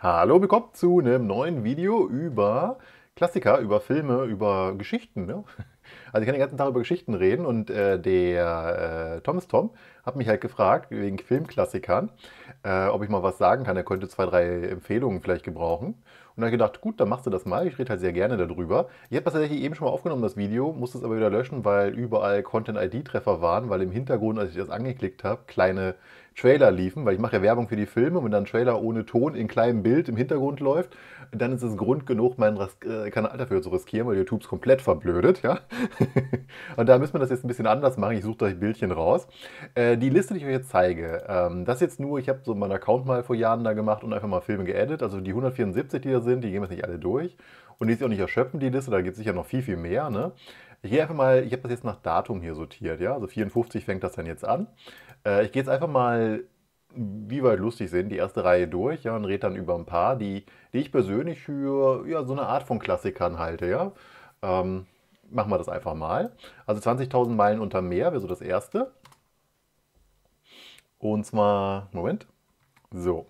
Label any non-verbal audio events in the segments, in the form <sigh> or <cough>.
Hallo, willkommen zu einem neuen Video über Klassiker, über Filme, über Geschichten. Ne? Also ich kann den ganzen Tag über Geschichten reden und äh, der äh, Thomas Tom hat mich halt gefragt, wegen Filmklassikern, äh, ob ich mal was sagen kann. Er könnte zwei, drei Empfehlungen vielleicht gebrauchen. Und dann habe ich gedacht, gut, dann machst du das mal. Ich rede halt sehr gerne darüber. Ich habe das tatsächlich eben schon mal aufgenommen, das Video, musste es aber wieder löschen, weil überall Content-ID-Treffer waren, weil im Hintergrund, als ich das angeklickt habe, kleine Trailer liefen, weil ich mache ja Werbung für die Filme und wenn dann Trailer ohne Ton in kleinem Bild im Hintergrund läuft, dann ist es Grund genug, meinen äh, Kanal dafür zu riskieren, weil YouTube es komplett verblödet, ja. <laughs> und da müssen wir das jetzt ein bisschen anders machen. Ich suche euch Bildchen raus. Äh, die Liste, die ich euch jetzt zeige, ähm, das jetzt nur, ich habe so meinen Account mal vor Jahren da gemacht und einfach mal Filme geedit. Also die 174, die da sind, die gehen wir jetzt nicht alle durch. Und die ist auch nicht erschöpfend, die Liste, da gibt es sicher noch viel, viel mehr, ne? gehe einfach mal, ich habe das jetzt nach Datum hier sortiert, ja. Also 54 fängt das dann jetzt an. Äh, ich gehe jetzt einfach mal, wie weit lustig sind, die erste Reihe durch ja, und rede dann über ein paar, die, die ich persönlich für ja, so eine Art von Klassikern halte. Ja? Ähm, machen wir das einfach mal. Also 20.000 Meilen unter Meer wäre so das erste. Und zwar, Moment, so.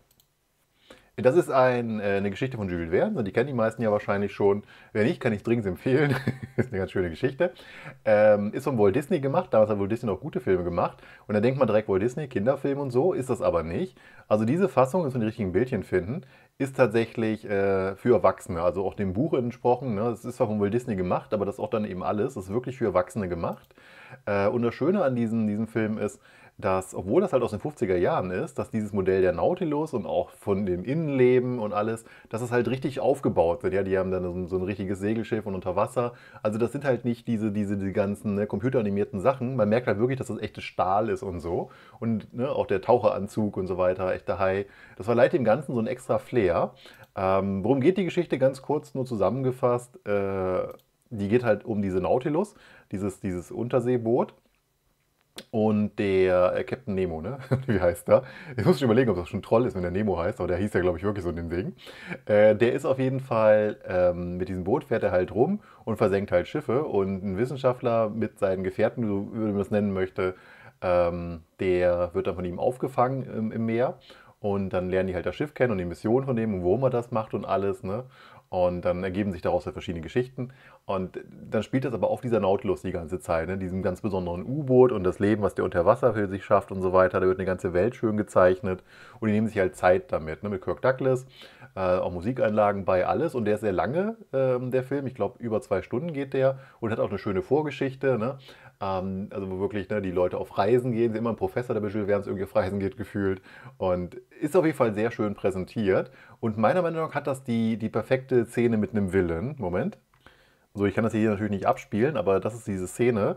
Das ist ein, äh, eine Geschichte von Jules Verne, die kennen die meisten ja wahrscheinlich schon. Wer nicht, kann ich dringend empfehlen. <laughs> ist eine ganz schöne Geschichte. Ähm, ist von Walt Disney gemacht, damals hat Walt Disney auch gute Filme gemacht. Und da denkt man direkt Walt Disney, Kinderfilm und so, ist das aber nicht. Also diese Fassung, dass wir die richtigen Bildchen finden, ist tatsächlich äh, für Erwachsene, also auch dem Buch entsprochen. Ne? Das ist zwar von Walt Disney gemacht, aber das ist auch dann eben alles. Das ist wirklich für Erwachsene gemacht. Äh, und das Schöne an diesem, diesem Film ist, dass, obwohl das halt aus den 50er Jahren ist, dass dieses Modell der Nautilus und auch von dem Innenleben und alles, dass es halt richtig aufgebaut wird. Ja, die haben dann so ein, so ein richtiges Segelschiff und unter Wasser. Also das sind halt nicht diese, diese die ganzen ne, computeranimierten Sachen. Man merkt halt wirklich, dass das echtes Stahl ist und so. Und ne, auch der Taucheranzug und so weiter, echter Hai. Das verleiht dem Ganzen so ein extra Flair. Ähm, worum geht die Geschichte ganz kurz nur zusammengefasst? Äh, die geht halt um diese Nautilus, dieses, dieses Unterseeboot und der äh, Captain Nemo, ne? <laughs> Wie heißt der? Ich muss überlegen, ob das schon Troll ist, wenn der Nemo heißt, aber der hieß ja, glaube ich, wirklich so in den Segen. Äh, der ist auf jeden Fall ähm, mit diesem Boot, fährt er halt rum und versenkt halt Schiffe. Und ein Wissenschaftler mit seinen Gefährten, so würde man das nennen möchte, ähm, der wird dann von ihm aufgefangen im, im Meer. Und dann lernen die halt das Schiff kennen und die Mission von dem und warum er das macht und alles, ne? Und dann ergeben sich daraus ja halt verschiedene Geschichten. Und dann spielt das aber auf dieser Nautilus die ganze Zeit, ne? diesem ganz besonderen U-Boot und das Leben, was der unter Wasser für sich schafft und so weiter. Da wird eine ganze Welt schön gezeichnet. Und die nehmen sich halt Zeit damit, ne? mit Kirk Douglas, äh, auch Musikeinlagen bei, alles. Und der ist sehr lange, äh, der Film. Ich glaube, über zwei Stunden geht der und hat auch eine schöne Vorgeschichte. Ne? Ähm, also wo wirklich ne, die Leute auf Reisen gehen, sind immer ein Professor, der bei während es irgendwie auf Reisen geht, gefühlt. Und ist auf jeden Fall sehr schön präsentiert. Und meiner Meinung nach hat das die, die perfekte Szene mit einem Willen. Moment. also ich kann das hier natürlich nicht abspielen, aber das ist diese Szene,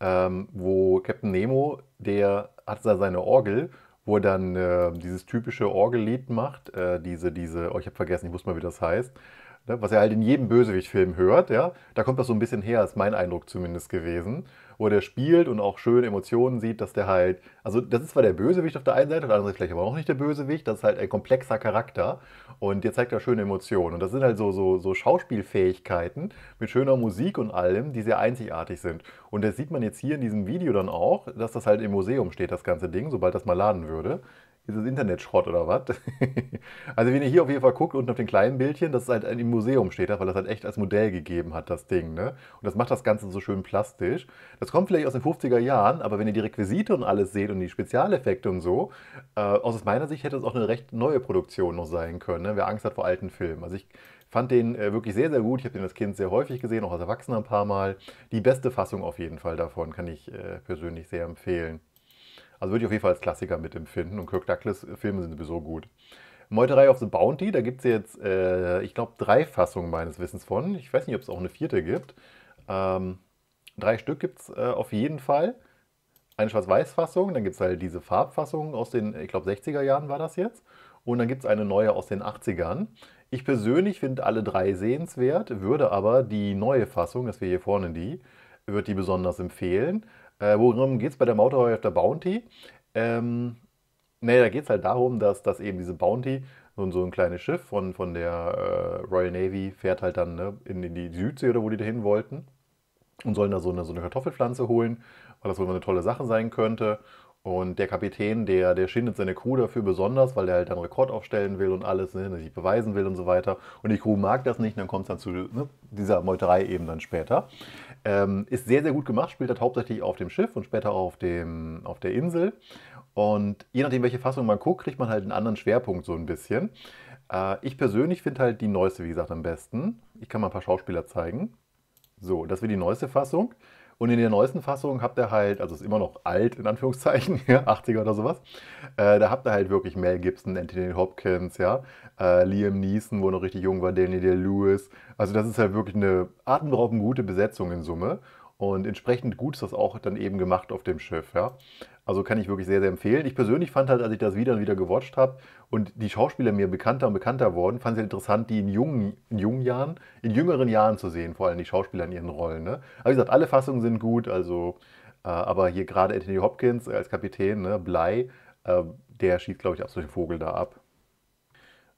ähm, wo Captain Nemo, der hat da seine Orgel wo er dann äh, dieses typische Orgellied macht, äh, diese, diese, oh, ich habe vergessen, ich wusste mal, wie das heißt, ne? was er halt in jedem Bösewicht-Film hört, ja, da kommt das so ein bisschen her, ist mein Eindruck zumindest gewesen wo der spielt und auch schöne Emotionen sieht, dass der halt, also das ist zwar der Bösewicht auf der einen Seite, auf der anderen Seite vielleicht aber auch nicht der Bösewicht, das ist halt ein komplexer Charakter und der zeigt da schöne Emotionen und das sind halt so, so, so Schauspielfähigkeiten mit schöner Musik und allem, die sehr einzigartig sind und das sieht man jetzt hier in diesem Video dann auch, dass das halt im Museum steht, das ganze Ding, sobald das mal laden würde ist das Internet Schrott oder was? <laughs> also wenn ihr hier auf jeden Fall guckt, unten auf den kleinen Bildchen, das ist halt im Museum steht, da, weil das halt echt als Modell gegeben hat, das Ding. Ne? Und das macht das Ganze so schön plastisch. Das kommt vielleicht aus den 50er Jahren, aber wenn ihr die Requisite und alles seht und die Spezialeffekte und so, äh, aus meiner Sicht hätte es auch eine recht neue Produktion noch sein können, ne? wer Angst hat vor alten Filmen. Also ich fand den äh, wirklich sehr, sehr gut. Ich habe den als Kind sehr häufig gesehen, auch als Erwachsener ein paar Mal. Die beste Fassung auf jeden Fall davon kann ich äh, persönlich sehr empfehlen. Also würde ich auf jeden Fall als Klassiker mitempfinden und Kirk Douglas Filme sind sowieso gut. Meuterei of the Bounty, da gibt es jetzt, äh, ich glaube, drei Fassungen meines Wissens von. Ich weiß nicht, ob es auch eine vierte gibt. Ähm, drei Stück gibt es äh, auf jeden Fall. Eine Schwarz-Weiß-Fassung, dann gibt es halt diese Farbfassung aus den, ich glaube, 60er Jahren war das jetzt. Und dann gibt es eine neue aus den 80ern. Ich persönlich finde alle drei sehenswert, würde aber die neue Fassung, das wäre hier vorne die, würde die besonders empfehlen, äh, worum geht es bei der auf der Bounty? Ähm, nee, da geht es halt darum, dass, dass eben diese Bounty, so, so ein kleines Schiff von, von der äh, Royal Navy, fährt halt dann ne, in, in, die Südsee oder wo die da hin wollten und sollen da so eine, so eine Kartoffelpflanze holen, weil das wohl eine tolle Sache sein könnte. Und der Kapitän, der, der schindet seine Crew dafür besonders, weil er halt dann Rekord aufstellen will und alles, ne, sich beweisen will und so weiter. Und die Crew mag das nicht, dann kommt es dann zu ne, dieser Meuterei eben dann später. Ähm, ist sehr, sehr gut gemacht, spielt das halt hauptsächlich auf dem Schiff und später auf, dem, auf der Insel. Und je nachdem, welche Fassung man guckt, kriegt man halt einen anderen Schwerpunkt so ein bisschen. Äh, ich persönlich finde halt die neueste, wie gesagt, am besten. Ich kann mal ein paar Schauspieler zeigen. So, das wäre die neueste Fassung. Und in der neuesten Fassung habt ihr halt, also ist immer noch alt in Anführungszeichen, <laughs> ja, 80er oder sowas, äh, da habt ihr halt wirklich Mel Gibson, Anthony Hopkins, ja, äh, Liam Neeson, wo noch richtig jung war, Daniel Day-Lewis. Also das ist halt wirklich eine atemberaubend gute Besetzung in Summe. Und entsprechend gut ist das auch dann eben gemacht auf dem Schiff. Ja? Also kann ich wirklich sehr, sehr empfehlen. Ich persönlich fand halt, als ich das wieder und wieder gewatcht habe und die Schauspieler mir bekannter und bekannter wurden, fand es halt interessant, die in jungen, in jungen Jahren, in jüngeren Jahren zu sehen, vor allem die Schauspieler in ihren Rollen. Ne? Aber wie gesagt, alle Fassungen sind gut. Also, äh, aber hier gerade Anthony Hopkins als Kapitän, ne, Blei, äh, der schießt, glaube ich, absolut den Vogel da ab.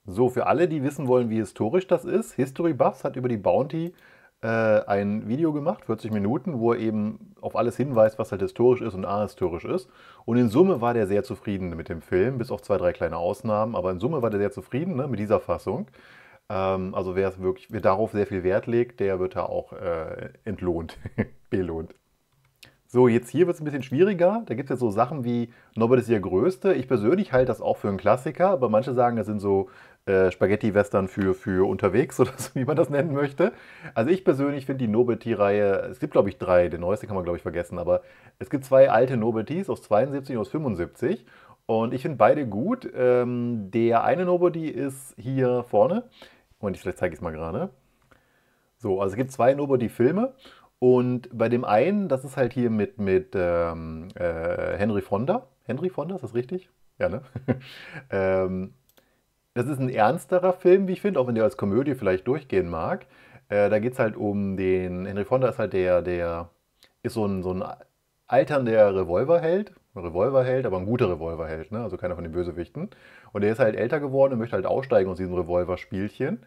So, für alle, die wissen wollen, wie historisch das ist, History Buffs hat über die Bounty äh, ein Video gemacht, 40 Minuten, wo er eben auf alles hinweist, was halt historisch ist und ahistorisch ist. Und in Summe war der sehr zufrieden mit dem Film, bis auf zwei, drei kleine Ausnahmen, aber in Summe war der sehr zufrieden ne, mit dieser Fassung. Ähm, also wer, wirklich, wer darauf sehr viel Wert legt, der wird da auch äh, entlohnt, <laughs> belohnt. So, jetzt hier wird es ein bisschen schwieriger. Da gibt es jetzt so Sachen wie Nobel ist der Größte. Ich persönlich halte das auch für einen Klassiker, aber manche sagen, das sind so äh, Spaghetti-Western für, für unterwegs <laughs> oder so, wie man das nennen möchte. Also ich persönlich finde die Novelty-Reihe, es gibt glaube ich drei, den neuesten kann man glaube ich vergessen, aber es gibt zwei alte Novelties aus 72 und aus 75 und ich finde beide gut. Ähm, der eine Nobody ist hier vorne und ich, vielleicht zeige ich es mal gerade. So, also es gibt zwei Nobody-Filme und bei dem einen, das ist halt hier mit, mit ähm, äh, Henry Fonda. Henry Fonda, ist das richtig? Ja, ne? <laughs> ähm, das ist ein ernsterer Film, wie ich finde, auch wenn der als Komödie vielleicht durchgehen mag. Äh, da geht es halt um den. Henry Fonda ist halt der, der ist so ein, so ein alternder Revolverheld. Revolverheld, aber ein guter Revolverheld, ne? also keiner von den Bösewichten. Und der ist halt älter geworden und möchte halt aussteigen aus diesem Revolverspielchen.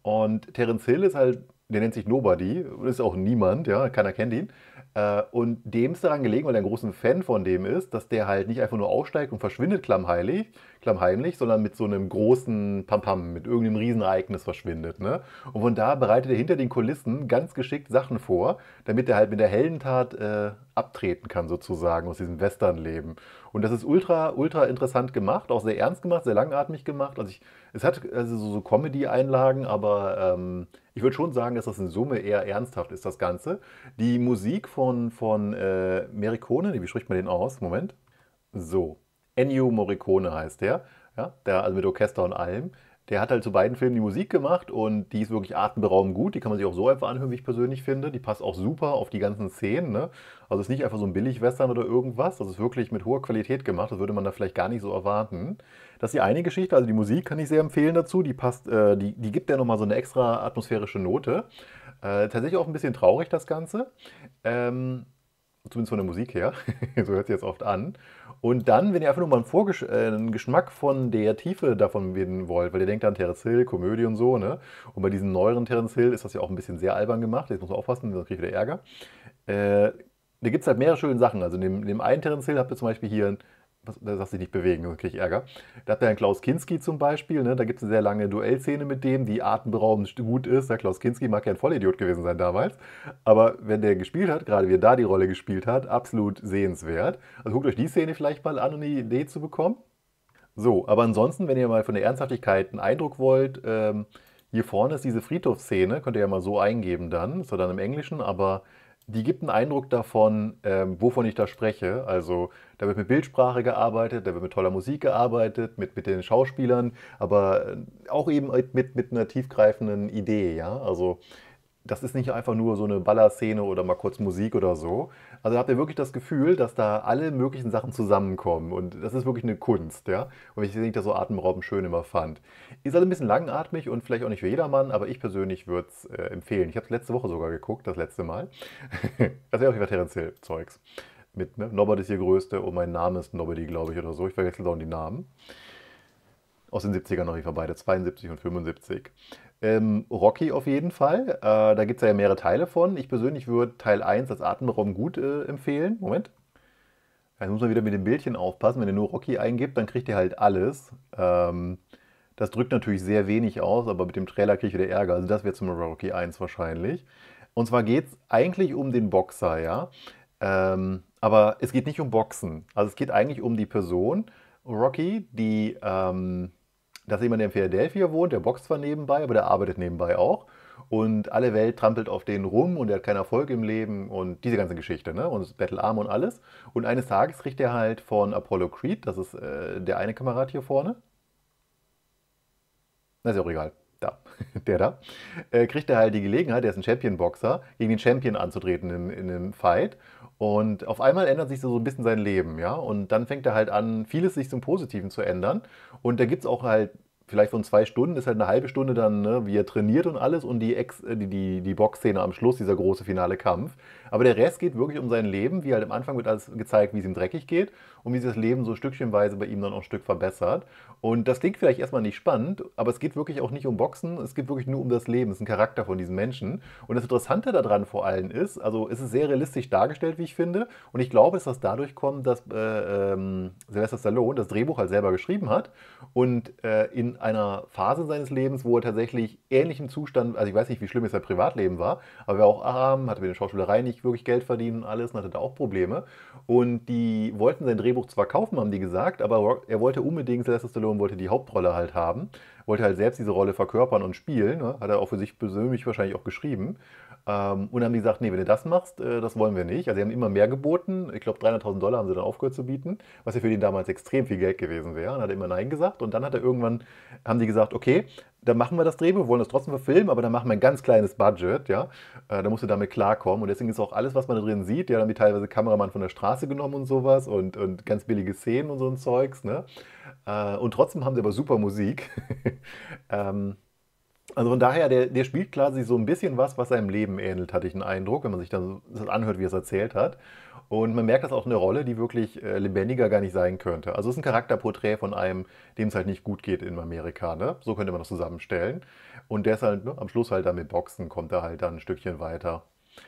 Und Terence Hill ist halt, der nennt sich Nobody, ist auch niemand, ja, keiner kennt ihn. Äh, und dem ist daran gelegen, weil er ein großer Fan von dem ist, dass der halt nicht einfach nur aufsteigt und verschwindet klammheilig, klammheimlich, sondern mit so einem großen Pampam, mit irgendeinem Riesenereignis verschwindet. Ne? Und von da bereitet er hinter den Kulissen ganz geschickt Sachen vor, damit er halt mit der Heldentat äh, abtreten kann, sozusagen, aus diesem Westernleben. Und das ist ultra, ultra interessant gemacht, auch sehr ernst gemacht, sehr langatmig gemacht. Also ich, es hat also so Comedy-Einlagen, aber ähm, ich würde schon sagen, dass das in Summe eher ernsthaft ist, das Ganze. Die Musik von, von äh, Mericone, wie spricht man den aus? Moment. So. Ennio Morricone heißt der. Ja, der, also mit Orchester und allem. Der hat halt zu beiden Filmen die Musik gemacht und die ist wirklich atemberaubend gut. Die kann man sich auch so einfach anhören, wie ich persönlich finde. Die passt auch super auf die ganzen Szenen. Ne? Also es ist nicht einfach so ein Billigwestern oder irgendwas. Das ist wirklich mit hoher Qualität gemacht. Das würde man da vielleicht gar nicht so erwarten. Das ist die eine Geschichte, also die Musik kann ich sehr empfehlen dazu. Die passt, äh, die, die gibt ja nochmal so eine extra atmosphärische Note. Äh, tatsächlich auch ein bisschen traurig, das Ganze. Ähm, zumindest von der Musik her. <laughs> so hört sich jetzt oft an. Und dann, wenn ihr einfach nur mal einen, Vorgesch äh, einen Geschmack von der Tiefe davon werden wollt, weil ihr denkt an Terence Hill, Komödie und so, ne? Und bei diesen neueren Terence Hill ist das ja auch ein bisschen sehr albern gemacht. Jetzt muss man aufpassen, sonst kriege ich wieder Ärger. Äh, da gibt es halt mehrere schöne Sachen. Also in dem einen Terence Hill habt ihr zum Beispiel hier einen da ne, darfst sich nicht bewegen, sonst kriege ich Ärger. Da habt ihr einen Klaus Kinski zum Beispiel, ne? da gibt es eine sehr lange Duellszene mit dem, die atemberaubend gut ist. Der Klaus Kinski mag ja ein Vollidiot gewesen sein damals, aber wenn der gespielt hat, gerade wie er da die Rolle gespielt hat, absolut sehenswert. Also guckt euch die Szene vielleicht mal an, um eine Idee zu bekommen. So, aber ansonsten, wenn ihr mal von der Ernsthaftigkeit einen Eindruck wollt, ähm, hier vorne ist diese Friedhofsszene, könnt ihr ja mal so eingeben dann, ist ja dann im Englischen, aber die gibt einen Eindruck davon, ähm, wovon ich da spreche. Also da wird mit Bildsprache gearbeitet, da wird mit toller Musik gearbeitet, mit, mit den Schauspielern, aber äh, auch eben mit, mit einer tiefgreifenden Idee. Ja? Also das ist nicht einfach nur so eine Ballerszene oder mal kurz Musik oder so, also habt ihr wirklich das Gefühl, dass da alle möglichen Sachen zusammenkommen. Und das ist wirklich eine Kunst, ja. Und ich denke, das so Atemrauben schön immer fand. Ist also ein bisschen langatmig und vielleicht auch nicht für jedermann, aber ich persönlich würde es äh, empfehlen. Ich habe es letzte Woche sogar geguckt, das letzte Mal. <laughs> das ist ja auch wieder Terence Hill Zeugs. Mit, ne? Norbert ist hier Größte und oh, mein Name ist Nobody, glaube ich, oder so. Ich verwechsel dauernd die Namen. Aus den 70ern noch, ich war beide, 72 und 75. Ähm, Rocky auf jeden Fall. Äh, da gibt es ja mehrere Teile von. Ich persönlich würde Teil 1 als Atemraum gut äh, empfehlen. Moment. Jetzt muss man wieder mit dem Bildchen aufpassen. Wenn ihr nur Rocky eingibt, dann kriegt ihr halt alles. Ähm, das drückt natürlich sehr wenig aus, aber mit dem Trailer kriege ich wieder Ärger. Also das wäre zum Rocky 1 wahrscheinlich. Und zwar geht es eigentlich um den Boxer, ja. Ähm, aber es geht nicht um Boxen. Also es geht eigentlich um die Person, Rocky, die ähm, dass jemand, in Philadelphia wohnt, der boxt zwar nebenbei, aber der arbeitet nebenbei auch. Und alle Welt trampelt auf den rum und er hat keinen Erfolg im Leben und diese ganze Geschichte, ne? Und Arm und alles. Und eines Tages kriegt er halt von Apollo Creed, das ist äh, der eine Kamerad hier vorne. Na, ist ja auch egal. Da, <laughs> der da. Äh, kriegt er halt die Gelegenheit, der ist ein Champion-Boxer, gegen den Champion anzutreten in, in einem Fight. Und auf einmal ändert sich so ein bisschen sein Leben, ja. Und dann fängt er halt an, vieles sich zum Positiven zu ändern. Und da gibt es auch halt, vielleicht von zwei Stunden, ist halt eine halbe Stunde dann, ne, wie er trainiert und alles und die, Ex, äh, die, die, die Boxszene am Schluss, dieser große finale Kampf. Aber der Rest geht wirklich um sein Leben, wie halt am Anfang wird alles gezeigt, wie es ihm dreckig geht und wie sich das Leben so stückchenweise bei ihm dann auch ein Stück verbessert. Und das klingt vielleicht erstmal nicht spannend, aber es geht wirklich auch nicht um Boxen, es geht wirklich nur um das Leben, es ist ein Charakter von diesem Menschen. Und das Interessante daran vor allem ist, also es ist sehr realistisch dargestellt, wie ich finde, und ich glaube, dass das dadurch kommt, dass äh, ähm, Sylvester Stallone das Drehbuch halt selber geschrieben hat und äh, in einer Phase seines Lebens, wo er tatsächlich ähnlichen Zustand, also ich weiß nicht, wie schlimm es sein Privatleben war, aber er war auch arm, hatte mit der Schauspielerei nicht wirklich Geld verdienen und alles und hatte da auch Probleme. Und die wollten sein Drehbuch zwar kaufen, haben die gesagt, aber er wollte unbedingt, Sylvester Stallone wollte die Hauptrolle halt haben, wollte halt selbst diese Rolle verkörpern und spielen, ne? hat er auch für sich persönlich wahrscheinlich auch geschrieben. Ähm, und haben die gesagt, nee, wenn du das machst, äh, das wollen wir nicht. Also sie haben immer mehr geboten, ich glaube 300.000 Dollar haben sie dann aufgehört zu bieten, was ja für den damals extrem viel Geld gewesen wäre. Und hat er immer Nein gesagt und dann hat er irgendwann, haben die gesagt, okay, dann machen wir das Drehbuch, wollen das trotzdem verfilmen, aber dann machen wir ein ganz kleines Budget, ja. Äh, da musst du damit klarkommen. Und deswegen ist auch alles, was man da drin sieht, ja, damit teilweise Kameramann von der Straße genommen und sowas und, und ganz billige Szenen und so ein Zeugs, ne? Äh, und trotzdem haben sie aber super Musik. <laughs> ähm, also von daher, der, der spielt quasi so ein bisschen was, was seinem Leben ähnelt, hatte ich einen Eindruck, wenn man sich dann so anhört, wie er es erzählt hat. Und man merkt das auch eine Rolle, die wirklich äh, lebendiger gar nicht sein könnte. Also es ist ein Charakterporträt von einem, dem es halt nicht gut geht in Amerika. Ne? So könnte man das zusammenstellen. Und der ist halt ne, am Schluss halt dann mit Boxen, kommt er halt dann ein Stückchen weiter.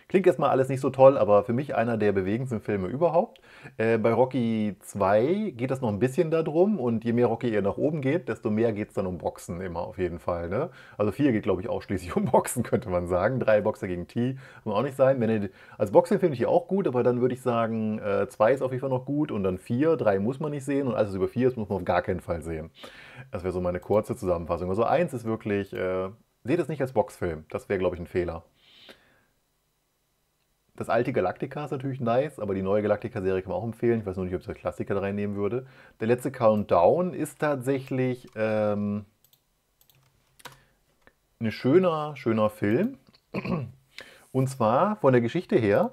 Klingt erstmal alles nicht so toll, aber für mich einer der bewegendsten Filme überhaupt. Äh, bei Rocky 2 geht das noch ein bisschen darum und je mehr Rocky eher nach oben geht, desto mehr geht es dann um Boxen immer auf jeden Fall. Ne? Also 4 geht, glaube ich, ausschließlich <laughs> um Boxen, könnte man sagen. Drei Boxer gegen T kann auch nicht sein. Wenn als Boxing finde ich die auch gut, aber dann würde ich sagen, 2 äh, ist auf jeden Fall noch gut und dann 4, 3 muss man nicht sehen und alles, was über 4 ist, muss man auf gar keinen Fall sehen. Das wäre so meine kurze Zusammenfassung. Also 1 ist wirklich, äh, seht es nicht als Boxfilm. Das wäre, glaube ich, ein Fehler das alte Galactica ist natürlich nice, aber die neue Galactica-Serie kann man auch empfehlen. Ich weiß nur nicht, ob ich das Klassiker da reinnehmen würde. Der letzte Countdown ist tatsächlich ähm, ein schöner, schöner Film. Und zwar von der Geschichte her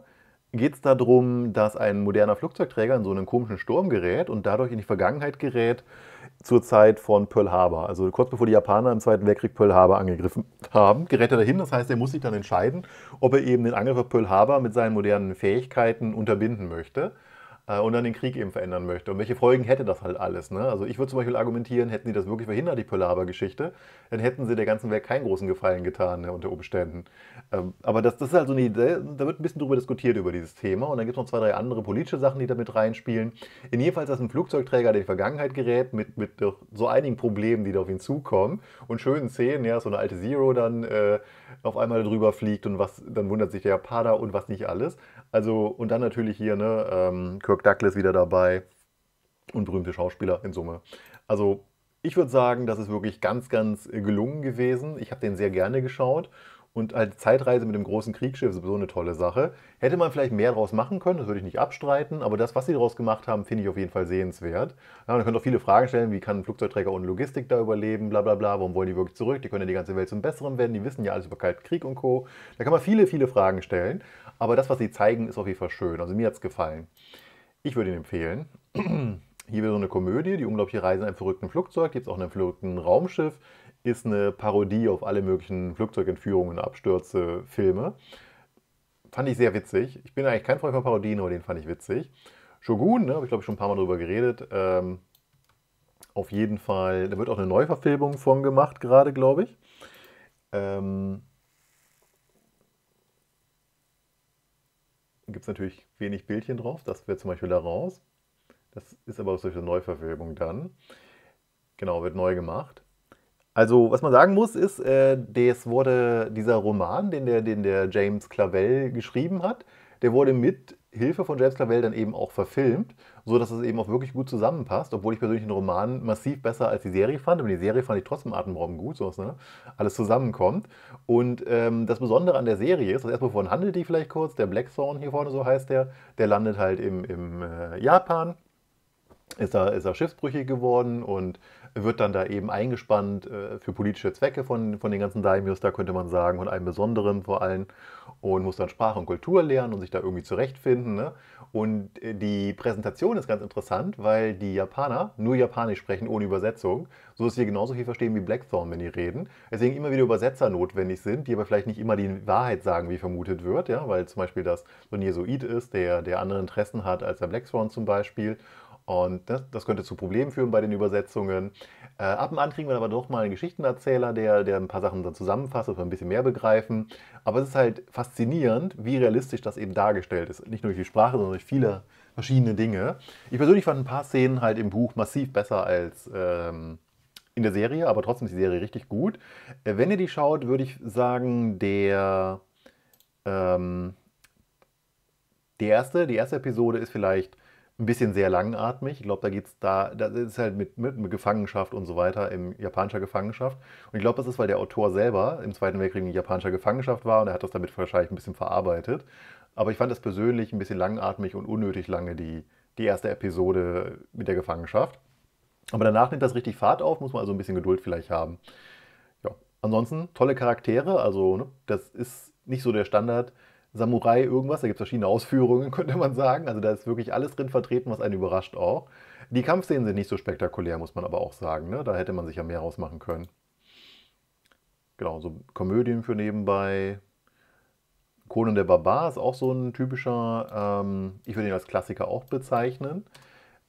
geht es darum, dass ein moderner Flugzeugträger in so einen komischen Sturm gerät und dadurch in die Vergangenheit gerät zur Zeit von Pearl Harbor. Also kurz bevor die Japaner im Zweiten Weltkrieg Pearl Harbor angegriffen <laughs> haben, gerät er dahin. Das heißt, er muss sich dann entscheiden, ob er eben den Angriff auf Pearl Harbor mit seinen modernen Fähigkeiten unterbinden möchte äh, und dann den Krieg eben verändern möchte. Und welche Folgen hätte das halt alles? Ne? Also ich würde zum Beispiel argumentieren, hätten die das wirklich verhindert, die Palaver-Geschichte, dann hätten sie der ganzen Welt keinen großen Gefallen getan ne, unter Umständen. Ähm, aber das, das ist halt so eine Idee, da wird ein bisschen drüber diskutiert über dieses Thema und dann gibt es noch zwei, drei andere politische Sachen, die damit reinspielen. In jedem Fall ist das ein Flugzeugträger, der in die Vergangenheit gerät, mit, mit so einigen Problemen, die da auf ihn zukommen und schönen Szenen, ja, so eine alte Zero dann äh, auf einmal drüber fliegt und was, dann wundert sich der Pada und was nicht alles. Also, und dann natürlich hier, ne, ähm, Kirk Douglas wieder dabei und berühmte Schauspieler in Summe. Also, ich würde sagen, das ist wirklich ganz, ganz gelungen gewesen. Ich habe den sehr gerne geschaut und als Zeitreise mit dem großen Kriegsschiff ist sowieso eine tolle Sache. Hätte man vielleicht mehr daraus machen können, das würde ich nicht abstreiten, aber das, was sie daraus gemacht haben, finde ich auf jeden Fall sehenswert. Ja, man könnte auch viele Fragen stellen, wie kann ein Flugzeugträger ohne Logistik da überleben, bla bla bla, warum wollen die wirklich zurück, die können ja die ganze Welt zum Besseren werden, die wissen ja alles über Kalten Krieg und Co. Da kann man viele, viele Fragen stellen, aber das, was sie zeigen, ist auf jeden Fall schön. Also mir hat es gefallen. Ich würde ihn empfehlen. <clears throat> Hier wieder so eine Komödie, die unglaubliche Reise in einem verrückten Flugzeug, gibt es auch in einem verrückten Raumschiff ist eine Parodie auf alle möglichen Flugzeugentführungen, Abstürze, Filme. Fand ich sehr witzig. Ich bin eigentlich kein Freund von Parodien, aber den fand ich witzig. Shogun, ne, habe ich glaube ich schon ein paar Mal drüber geredet. Ähm, auf jeden Fall, da wird auch eine Neuverfilmung von gemacht, gerade glaube ich. Ähm, Gibt es natürlich wenig Bildchen drauf, das wäre zum Beispiel da raus. Das ist aber auch solche Neuverfilmung dann. Genau, wird neu gemacht. Also, was man sagen muss, ist, äh, das wurde, dieser Roman, den der, den der James Clavell geschrieben hat, der wurde mit Hilfe von James Clavell dann eben auch verfilmt, sodass es eben auch wirklich gut zusammenpasst, obwohl ich persönlich den Roman massiv besser als die Serie fand. Aber die Serie fand ich trotzdem atemberaubend gut, sowas, ne, alles zusammenkommt. Und ähm, das Besondere an der Serie ist, also erstmal wovon handelt die vielleicht kurz, der Blackthorn hier vorne, so heißt der, der landet halt im, im äh, Japan ist er, ist er schiffsbrüchig geworden und wird dann da eben eingespannt äh, für politische Zwecke von, von den ganzen Daimios, da könnte man sagen, und einem Besonderen vor allem, und muss dann Sprache und Kultur lernen und sich da irgendwie zurechtfinden. Ne? Und äh, die Präsentation ist ganz interessant, weil die Japaner nur Japanisch sprechen ohne Übersetzung, so dass sie genauso viel verstehen wie Blackthorn, wenn die reden. Deswegen immer wieder Übersetzer notwendig sind, die aber vielleicht nicht immer die Wahrheit sagen, wie vermutet wird, ja? weil zum Beispiel das so ein Jesuit ist, der, der andere Interessen hat als der Blackthorn zum Beispiel und das, ne, das, könnte zu Problemen führen bei den Übersetzungen. Äh, ab und an kriegen wir aber doch mal einen Geschichtenerzähler, der, der ein paar Sachen dann zusammenfasst, dass wir ein bisschen mehr begreifen. Aber es ist halt faszinierend, wie realistisch das eben dargestellt ist. Nicht nur durch die Sprache, sondern durch viele verschiedene Dinge. Ich persönlich fand ein paar Szenen halt im Buch massiv besser als ähm, in der Serie, aber trotzdem ist die Serie richtig gut. Äh, wenn ihr die schaut, würde ich sagen, der, ähm, die, erste, die erste Episode ist vielleicht ein bisschen sehr langatmig. Ich glaube, da geht es da, das ist halt mit, mit, Gefangenschaft und so weiter, in japanischer Gefangenschaft. Und ich glaube, das ist, weil der Autor selber im Zweiten Weltkrieg in japanischer Gefangenschaft war und er hat das damit wahrscheinlich ein bisschen verarbeitet. Aber ich fand das persönlich ein bisschen langatmig und unnötig lange, die, die erste Episode mit der Gefangenschaft. Aber danach nimmt das richtig Fahrt auf, muss man also ein bisschen Geduld vielleicht haben. Ja, ansonsten tolle Charaktere, also ne, das ist nicht so der Standard Samurai irgendwas. Da gibt es verschiedene Ausführungen, <laughs> könnte man sagen. Also da ist wirklich alles drin vertreten, was einen überrascht auch. Die Kampfszenen sind nicht so spektakulär, muss man aber auch sagen. Ne? Da hätte man sich ja mehr rausmachen können. Genau, so Komödien für nebenbei. Conan der Barbar ist auch so ein typischer, ähm, ich würde ihn als Klassiker auch bezeichnen.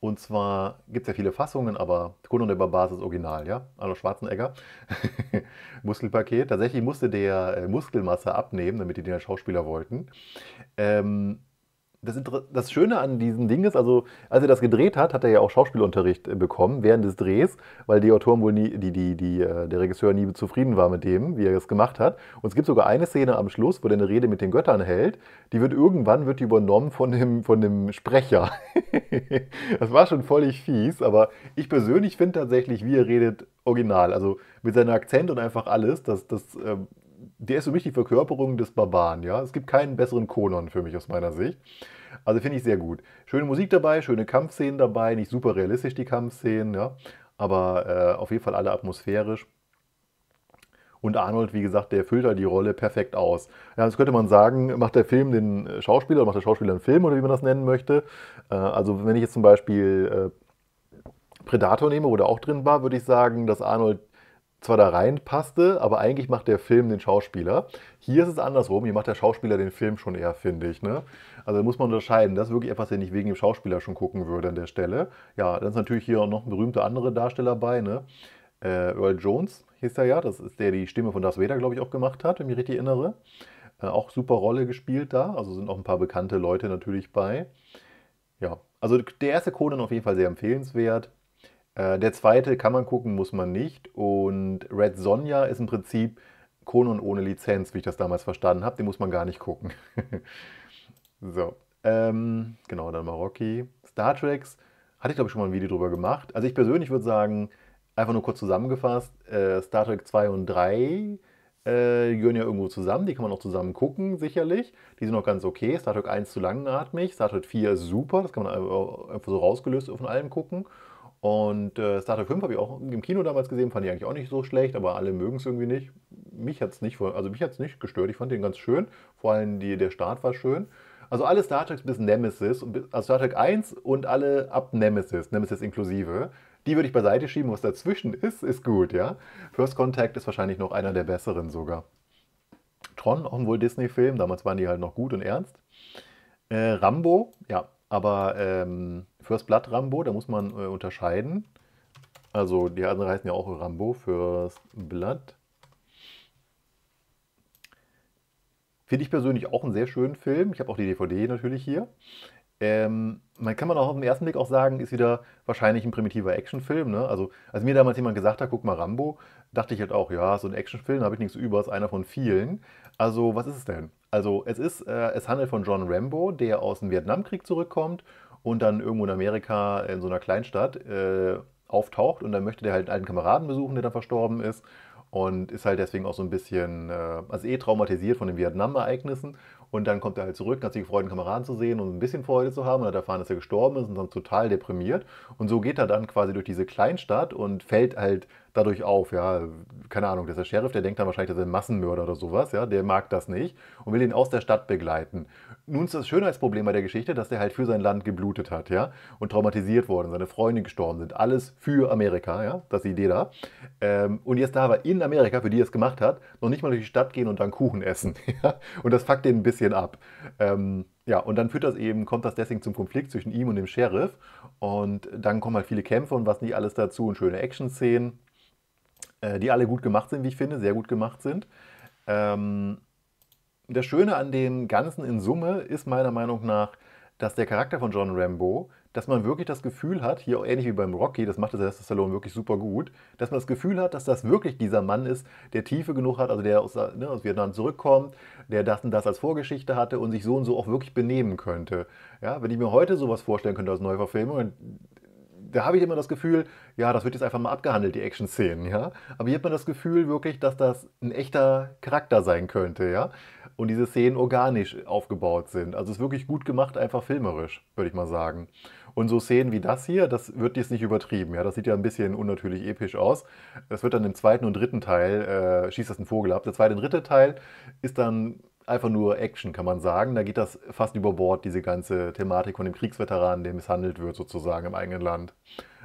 Und zwar gibt es ja viele Fassungen, aber Koloneberbar über Basis Original, ja? Arno Schwarzenegger. <laughs> Muskelpaket. Tatsächlich musste der äh, Muskelmasse abnehmen, damit die den Schauspieler wollten. Ähm, das, das, Schöne an diesem Ding ist, also als er das gedreht hat, hat er ja auch Schauspielunterricht äh, bekommen während des Drehs, weil die Autoren wohl nie, die, die, die, äh, der Regisseur nie zufrieden war mit dem, wie er das gemacht hat. Und es gibt sogar eine Szene am Schluss, wo er eine Rede mit den Göttern hält, die wird irgendwann wird übernommen von dem, von dem Sprecher. <laughs> das war schon völlig fies, aber ich persönlich finde tatsächlich, wie er redet, original. Also mit seinem Akzent und einfach alles, das, das ähm, der ist für mich die Verkörperung des Barbaren, ja. Es gibt keinen besseren Konon für mich aus meiner Sicht. Also finde ich sehr gut. Schöne Musik dabei, schöne Kampfszenen dabei, nicht super realistisch die Kampfszenen, ja, aber äh, auf jeden Fall alle atmosphärisch. Und Arnold, wie gesagt, der füllt halt die Rolle perfekt aus. Ja, das könnte man sagen, macht der Film den äh, Schauspieler oder macht der Schauspieler einen Film oder wie man das nennen möchte. Äh, also wenn ich jetzt zum Beispiel äh, Predator nehme, wo der auch drin war, würde ich sagen, dass Arnold zwar da reinpasste, aber eigentlich macht der Film den Schauspieler. Hier ist es andersrum, hier macht der Schauspieler den Film schon eher, finde ich. Ne? Also da muss man unterscheiden. Das ist wirklich etwas, den ich wegen dem Schauspieler schon gucken würde an der Stelle. Ja, dann ist natürlich hier auch noch ein berühmter anderer Darsteller bei, ne? Äh, Earl Jones hieß er ja, das ist der, der die Stimme von Darth Vader, glaube ich, auch gemacht hat, wenn ich mich richtig erinnere. Äh, auch super Rolle gespielt da, also sind auch ein paar bekannte Leute natürlich bei. Ja, also der erste Conan auf jeden Fall sehr empfehlenswert. Äh, der zweite kann man gucken, muss man nicht. Und Red Sonja ist im Prinzip Con ohne Lizenz, wie ich das damals verstanden habe. Den muss man gar nicht gucken. <laughs> so. Ähm, genau, dann mal Star Treks hatte ich, glaube ich, schon mal ein Video drüber gemacht. Also ich persönlich würde sagen, einfach nur kurz zusammengefasst, äh, Star Trek 2 und 3 äh, gehören ja irgendwo zusammen, die kann man auch zusammen gucken, sicherlich. Die sind auch ganz okay. Star Trek 1 zu langatmig, Star Trek 4 super, das kann man einfach so rausgelöst von allem gucken. Und äh, Trek 5 habe ich auch im Kino damals gesehen, fand ich eigentlich auch nicht so schlecht, aber alle mögen es irgendwie nicht. Mich hat es nicht, also nicht gestört, ich fand den ganz schön, vor allem die, der Start war schön. Also alle Star Treks bis Nemesis, also Star Trek 1 und alle ab Nemesis, Nemesis inklusive, die würde ich beiseite schieben, was dazwischen ist, ist gut, ja. First Contact ist wahrscheinlich noch einer der besseren sogar. Tron, auch ein wohl Disney-Film, damals waren die halt noch gut und ernst. Äh, Rambo, ja, aber... Ähm, fürs Blatt Rambo, da muss man äh, unterscheiden. Also die anderen heißen ja auch Rambo fürs Blatt. Finde ich persönlich auch einen sehr schönen Film. Ich habe auch die DVD natürlich hier. Ähm, man kann man auch auf den ersten Blick auch sagen, ist wieder wahrscheinlich ein primitiver Actionfilm. Ne? Also als mir damals jemand gesagt hat, guck mal Rambo, dachte ich halt auch, ja, so ein Actionfilm, habe ich nichts über, ist einer von vielen. Also was ist es denn? Also es ist, äh, es handelt von John Rambo, der aus dem Vietnamkrieg zurückkommt und dann irgendwo in Amerika in so einer Kleinstadt äh, auftaucht und dann möchte der halt einen alten Kameraden besuchen, der dann verstorben ist und ist halt deswegen auch so ein bisschen, äh, also eh traumatisiert von den Vietnam-Ereignissen und dann kommt er halt zurück, hat sich gefreut, einen Kameraden zu sehen und ein bisschen Freude zu haben und hat erfahren, dass er gestorben ist und dann total deprimiert und so geht er dann quasi durch diese Kleinstadt und fällt halt dadurch auf. Ja, keine Ahnung, das ist der Sheriff, der denkt dann wahrscheinlich, dass er ein Massenmörder oder sowas. Ja, der mag das nicht und will ihn aus der Stadt begleiten. Nun ist das Schönheitsproblem bei der Geschichte, dass der halt für sein Land geblutet hat, ja, und traumatisiert worden, seine Freunde gestorben sind. Alles für Amerika, ja, das ist die Idee da. Ähm, und jetzt da aber in Amerika, für die er es gemacht hat, noch nicht mal durch die Stadt gehen und dann Kuchen essen. <laughs> Ja? Und das fuckt den ein bisschen ab. Ähm, ja, und dann führt das eben, kommt das deswegen zum Konflikt zwischen ihm und dem Sheriff. Und dann kommen halt viele Kämpfe und was nicht alles dazu und schöne Action-Szenen. Äh, die alle gut gemacht sind, wie ich finde, sehr gut gemacht sind. Ähm, das Schöne an dem Ganzen in Summe ist meiner Meinung nach, dass der Charakter von John Rambo, dass man wirklich das Gefühl hat, hier auch ähnlich wie beim Rocky, das macht der Sylvester Stallone wirklich super gut, dass man das Gefühl hat, dass das wirklich dieser Mann ist, der Tiefe genug hat, also der aus, ne, aus Vietnam zurückkommt, der das und das als Vorgeschichte hatte und sich so und so auch wirklich benehmen könnte. Ja, wenn ich mir heute sowas vorstellen könnte als Neuverfilmung, da habe ich immer das Gefühl, ja, das wird jetzt einfach mal abgehandelt, die Action-Szenen, ja. Aber hier hat man das Gefühl wirklich, dass das ein echter Charakter sein könnte, ja. Und diese Szenen organisch aufgebaut sind. Also es ist wirklich gut gemacht, einfach filmerisch, würde ich mal sagen. Und so Szenen wie das hier, das wird jetzt nicht übertrieben, ja. Das sieht ja ein bisschen unnatürlich episch aus. Das wird dann im zweiten und dritten Teil, äh, schießt das ein Vogel ab. Der zweite und dritte Teil ist dann einfach nur Action, kann man sagen. Da geht das fast über Bord, diese ganze Thematik von dem Kriegsveteran, der misshandelt wird sozusagen im eigenen Land.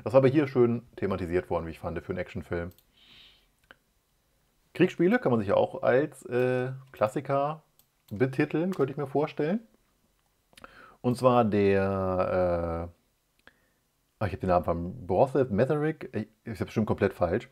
Das war aber hier schön thematisiert worden, wie ich fand, für einen Actionfilm. Kriegsspiele kann man sich auch als äh, Klassiker betiteln, könnte ich mir vorstellen. Und zwar der äh, Ah, ich habe den Namen von Borthwick Metherick, ich äh, habe bestimmt komplett falsch.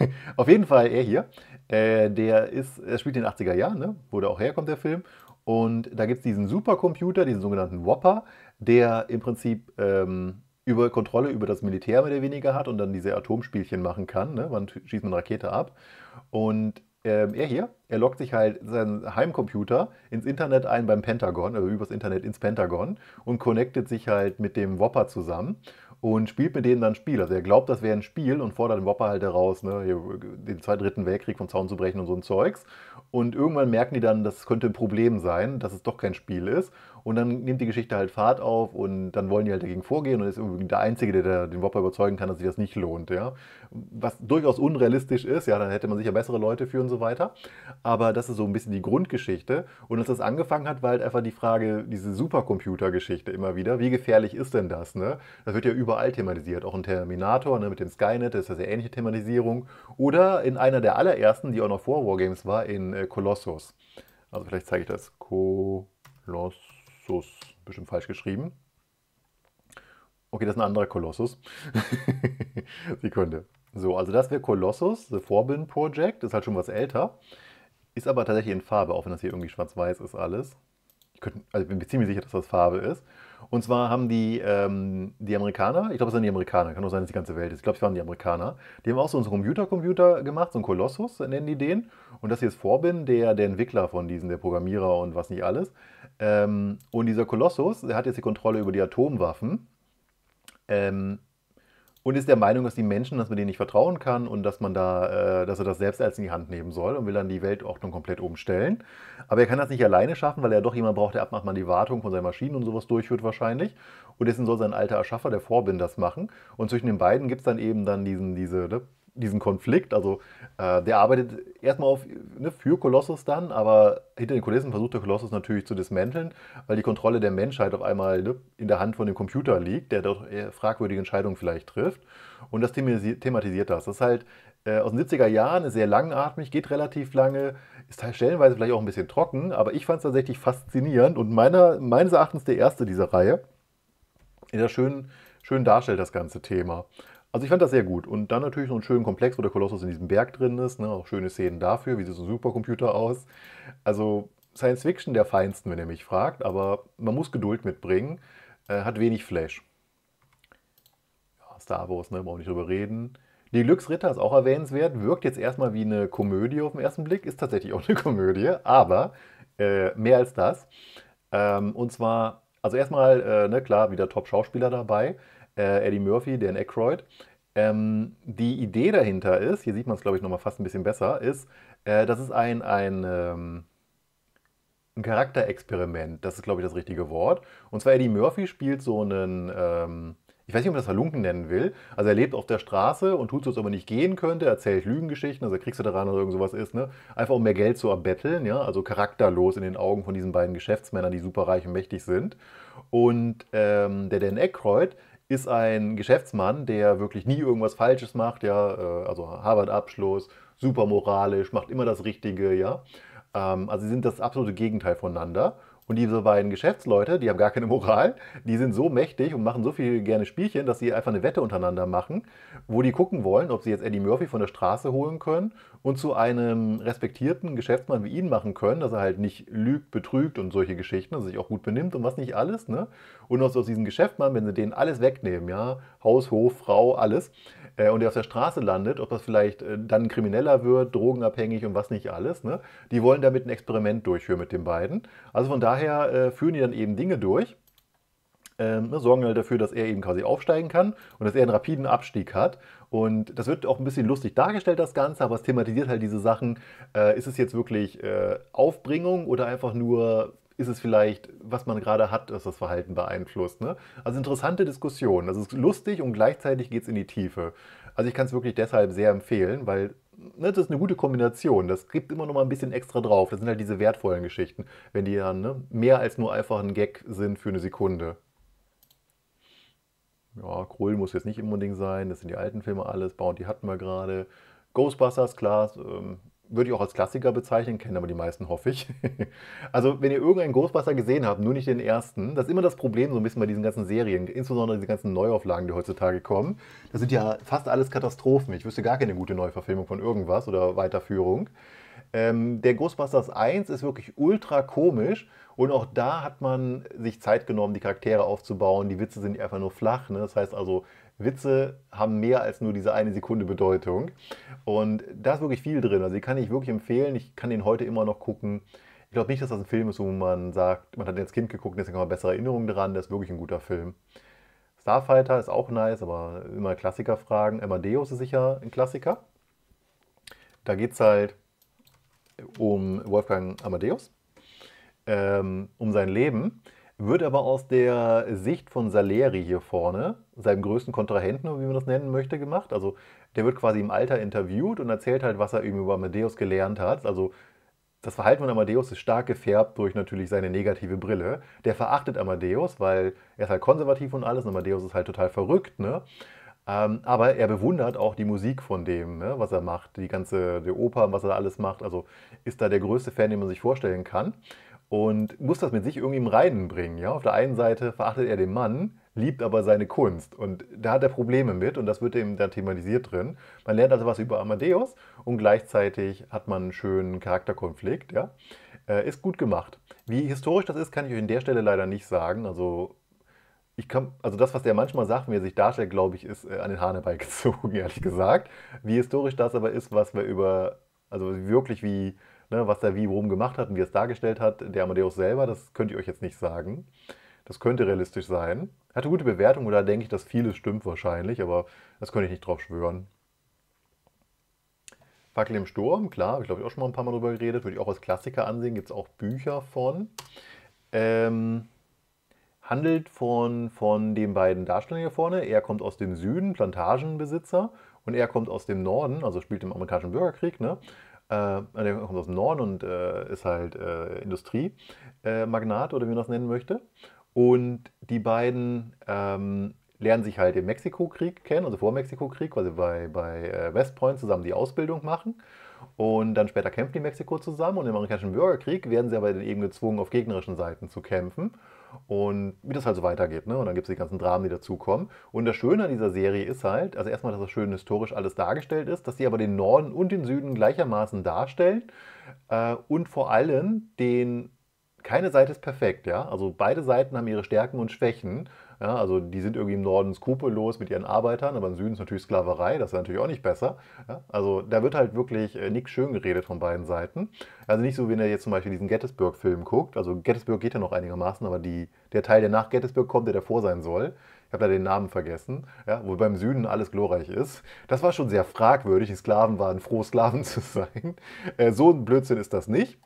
<laughs> Auf jeden Fall er hier, äh, der ist, er spielt in den 80er Jahren, ne? wo der auch herkommt, der Film. Und da gibt es diesen Supercomputer, diesen sogenannten Whopper, der im Prinzip ähm, über Kontrolle über das Militär mehr oder weniger hat und dann diese Atomspielchen machen kann. Ne? Man schießt eine Rakete ab. Und ähm, er hier, er lockt sich halt seinen Heimcomputer ins Internet ein beim Pentagon, also übers Internet ins Pentagon und connectet sich halt mit dem Whopper zusammen und spielt mit denen dann ein Spiel. Also er glaubt, das wäre ein Spiel und fordert den Whopper halt heraus, ne, den Zweiten, Dritten Weltkrieg vom Zaun zu brechen und so ein Zeugs. Und irgendwann merken die dann, das könnte ein Problem sein, dass es doch kein Spiel ist. Und dann nimmt die Geschichte halt Fahrt auf und dann wollen die halt dagegen vorgehen und ist irgendwie der Einzige, der den Whopper überzeugen kann, dass sich das nicht lohnt. Ja? Was durchaus unrealistisch ist, ja, dann hätte man sicher bessere Leute für und so weiter. Aber das ist so ein bisschen die Grundgeschichte. Und als das angefangen hat, war halt einfach die Frage, diese Supercomputer-Geschichte immer wieder, wie gefährlich ist denn das? Ne? Das wird ja überall thematisiert, auch in Terminator ne, mit dem Skynet, das ist ja sehr ähnliche Thematisierung. Oder in einer der allerersten, die auch noch vor Wargames war, in äh, Colossus. Also vielleicht zeige ich das. Colossus. So ist bestimmt falsch geschrieben. Okay, das ist ein anderer Kolossus. <laughs> Sekunde. So, also das wäre Kolossus, The Forbidden Project, ist halt schon was älter. Ist aber tatsächlich in Farbe, auch wenn das hier irgendwie schwarz-weiß ist alles. Ich, könnte, also bin mir ziemlich sicher, dass das Farbe ist. Und zwar haben die, ähm, die Amerikaner, ich glaube, es sind die Amerikaner, kann auch sein, dass die ganze Welt ist. Ich glaube, es waren die Amerikaner. Die haben auch so einen Computer-Computer gemacht, so einen Kolossus nennen die den. Und das hier ist Forbin, der, der Entwickler von diesen, der Programmierer und was nicht alles. Ähm, und dieser Kolossus, der hat jetzt die Kontrolle über die Atomwaffen ähm, und ist der Meinung, dass die Menschen, dass man denen nicht vertrauen kann und dass man da, äh, dass er das selbst als in die Hand nehmen soll und will dann die Weltordnung komplett umstellen. Aber er kann das nicht alleine schaffen, weil er doch jemand braucht, der abmacht mal die Wartung von seinen Maschinen und sowas durchführt wahrscheinlich. Und deswegen soll sein alter Erschaffer, der Vorbinder, das machen. Und zwischen den beiden gibt es dann eben dann diesen, diese, ne, diesen Konflikt. Also äh, der arbeitet erstmal auf, ne, für Kolossus dann, aber hinter den Kulissen versucht der Kolossus natürlich zu dismanteln, weil die Kontrolle der Menschheit auf einmal ne, in der Hand von dem Computer liegt, der dort fragwürdige Entscheidungen vielleicht trifft. Und das thematisiert das. Das ist halt äh, aus den 70er Jahren, ist sehr langatmig, geht relativ lange, ist halt stellenweise vielleicht auch ein bisschen trocken, aber ich fand es tatsächlich faszinierend und meiner, meines Erachtens der erste dieser Reihe, der schön, schön darstellt das ganze Thema. Also ich fand das sehr gut. Und dann natürlich so einen schönen Komplex, wo der Kolossus in diesem Berg drin ist. Ne? Auch schöne Szenen dafür. Wie sieht so ein Supercomputer aus? Also Science Fiction der Feinsten, wenn ihr mich fragt. Aber man muss Geduld mitbringen. Äh, hat wenig Flash. Ja, Star Wars, ne? brauchen nicht drüber reden. Die Glücksritter ist auch erwähnenswert. Wirkt jetzt erstmal wie eine Komödie auf den ersten Blick. Ist tatsächlich auch eine Komödie. Aber äh, mehr als das. Ähm, und zwar, also erstmal, äh, ne, klar, wieder Top-Schauspieler dabei äh, Eddie Murphy, Dan Aykroyd. Ähm, die Idee dahinter ist, hier sieht man es, glaube ich, nochmal fast ein bisschen besser, ist, äh, das ist ein, ein, ähm, ein Charakterexperiment. Das ist, glaube ich, das richtige Wort. Und zwar Eddie Murphy spielt so einen... Ähm, ich weiß nicht, ob man das Halunken nennen will. Also er lebt auf der Straße und tut so, als ob er nicht gehen könnte, erzählt Lügengeschichten, also kriegst du daran dass irgend sowas ist, ne? Einfach um mehr Geld zu erbetteln, ja, also charakterlos in den Augen von diesen beiden Geschäftsmännern, die super reich und mächtig sind. Und ähm, der Dan Aykroyd ist ein Geschäftsmann, der wirklich nie irgendwas Falsches macht, ja, äh, also Harvard-Abschluss, super moralisch, macht immer das Richtige, ja. Ähm, also sie sind das absolute Gegenteil voneinander. Und diese beiden Geschäftsleute, die haben gar keine Moral, die sind so mächtig und machen so viel gerne Spielchen, dass sie einfach eine Wette untereinander machen, wo die gucken wollen, ob sie jetzt Eddie Murphy von der Straße holen können und zu einem respektierten Geschäftsmann wie ihn machen können, dass er halt nicht lügt, betrügt und solche Geschichten, dass er sich auch gut benimmt und was nicht alles. Ne? Und aus, diesem Geschäftsmann, wenn sie denen alles wegnehmen, ja, Haus, Hof, Frau, alles, äh, und der auf der Straße landet, ob das vielleicht äh, dann krimineller wird, drogenabhängig und was nicht alles, ne? die wollen damit ein Experiment durchführen mit den beiden. Also von daher äh, führen die dann eben Dinge durch ähm, ne, sorgen halt dafür, dass er eben quasi aufsteigen kann und dass er einen rapiden Abstieg hat. Und das wird auch ein bisschen lustig dargestellt, das Ganze, aber es thematisiert halt diese Sachen. Äh, ist es jetzt wirklich äh, Aufbringung oder einfach nur ist es vielleicht, was man gerade hat, dass das Verhalten beeinflusst. Ne? Also interessante Diskussion. Das also ist lustig und gleichzeitig geht es in die Tiefe. Also ich kann es wirklich deshalb sehr empfehlen, weil ne, das ist eine gute Kombination. Das gibt immer noch mal ein bisschen extra drauf. Das sind halt diese wertvollen Geschichten, wenn die dann ne, mehr als nur einfach ein Gag sind für eine Sekunde ja, Krull muss jetzt nicht immer ein Ding sein, das sind die alten Filme alles, Bounty hatten wir gerade. Ghostbusters, klar, ähm, würde ich auch als Klassiker bezeichnen, kennen aber die meisten, hoffe ich. <laughs> also, wenn ihr irgendeinen Ghostbuster gesehen habt, nur nicht den ersten, das ist immer das Problem so ein bisschen bei diesen ganzen Serien, insbesondere diese ganzen Neuauflagen, die heutzutage kommen. Das sind ja fast alles Katastrophen. Ich wüsste gar keine gute Neuverfilmung von irgendwas oder Weiterführung. Ähm, der Ghostbusters 1 ist wirklich ultra komisch und auch da hat man sich Zeit genommen, die Charaktere aufzubauen. Die Witze sind einfach nur flach. Ne? Das heißt also, Witze haben mehr als nur diese eine Sekunde Bedeutung. Und da ist wirklich viel drin. Also, die kann ich wirklich empfehlen. Ich kann den heute immer noch gucken. Ich glaube nicht, dass das ein Film ist, wo man sagt, man hat ihn als Kind geguckt, deswegen hat man bessere Erinnerungen dran. Das ist wirklich ein guter Film. Starfighter ist auch nice, aber immer Klassiker fragen. Amadeus ist sicher ein Klassiker. Da geht es halt um Wolfgang Amadeus ähm, um sein Leben, wird aber aus der Sicht von Saleri hier vorne, seinem größten Kontrahenten, wie man das nennen möchte, gemacht. Also der wird quasi im Alter interviewt und erzählt halt, was er eben über Amadeus gelernt hat. Also das Verhalten von Amadeus ist stark gefärbt durch natürlich seine negative Brille. Der verachtet Amadeus, weil er ist halt konservativ und alles. Und Amadeus ist halt total verrückt, ne? Ähm, aber er bewundert auch die Musik von dem, ne? was er macht, die ganze die Oper, was er da alles macht. Also ist da der größte Fan, den man sich vorstellen kann und muss das mit sich irgendwie im Reinen bringen. Ja? Auf der einen Seite verachtet er den Mann, liebt aber seine Kunst und da hat er Probleme mit und das wird eben da thematisiert drin. Man lernt also was über Amadeus und gleichzeitig hat man einen schönen Charakterkonflikt. Ja? Äh, ist gut gemacht. Wie historisch das ist, kann ich euch an der Stelle leider nicht sagen. Also ich kann, also das, was der manchmal sagt, wie er sich darstellt, glaube ich, ist äh, an den Haaren herbeigezogen, <laughs> ehrlich gesagt. Wie historisch das aber ist, was wir über, also wirklich wie ne, was er wie worum gemacht hat und wie er es dargestellt hat. Der Amadeus selber, das könnt ihr euch jetzt nicht sagen. Das könnte realistisch sein. Hatte gute Bewertung oder denke ich, dass vieles stimmt wahrscheinlich, aber das könnte ich nicht drauf schwören. Fackel im Sturm, klar, habe ich glaube ich auch schon mal ein paar Mal drüber geredet, würde ich auch als Klassiker ansehen, gibt es auch Bücher von. Ähm, handelt von, von den beiden Darstellern hier vorne. Er kommt aus dem Süden, Plantagenbesitzer, und er kommt aus dem Norden, also spielt im amerikanischen Bürgerkrieg. Ne? Äh, der kommt aus dem Norden und äh, ist halt äh, Industriemagnat oder wie man das nennen möchte. Und die beiden ähm, lernen sich halt im Mexiko-Krieg kennen, also vor Mexiko-Krieg, quasi bei, bei äh, West Point zusammen die Ausbildung machen. Und dann später kämpfen die Mexiko zusammen und im amerikanischen Bürgerkrieg werden sie aber eben gezwungen, auf gegnerischen Seiten zu kämpfen und wie das halt so weitergeht. Ne? Und dann gibt es die ganzen Dramen, die dazukommen. Und das Schöne an dieser Serie ist halt, also erstmal, dass das schön historisch alles dargestellt ist, dass sie aber den Norden und den Süden gleichermaßen darstellen äh, und vor allem den keine Seite ist perfekt, ja. Also beide Seiten haben ihre Stärken und Schwächen ja, also die sind irgendwie im Norden skrupellos mit ihren Arbeitern, aber im Süden ist natürlich Sklaverei, das ist natürlich auch nicht besser. Ja, also da wird halt wirklich äh, nichts schön geredet von beiden Seiten. Also nicht so, wenn ihr jetzt zum Beispiel diesen Gettysburg-Film guckt. Also Gettysburg geht ja noch einigermaßen, aber die, der Teil, der nach Gettysburg kommt, der davor sein soll, ich habe da den Namen vergessen, ja, wo beim Süden alles glorreich ist. Das war schon sehr fragwürdig. Die Sklaven waren froh, Sklaven <laughs> zu sein. Äh, so ein Blödsinn ist das nicht.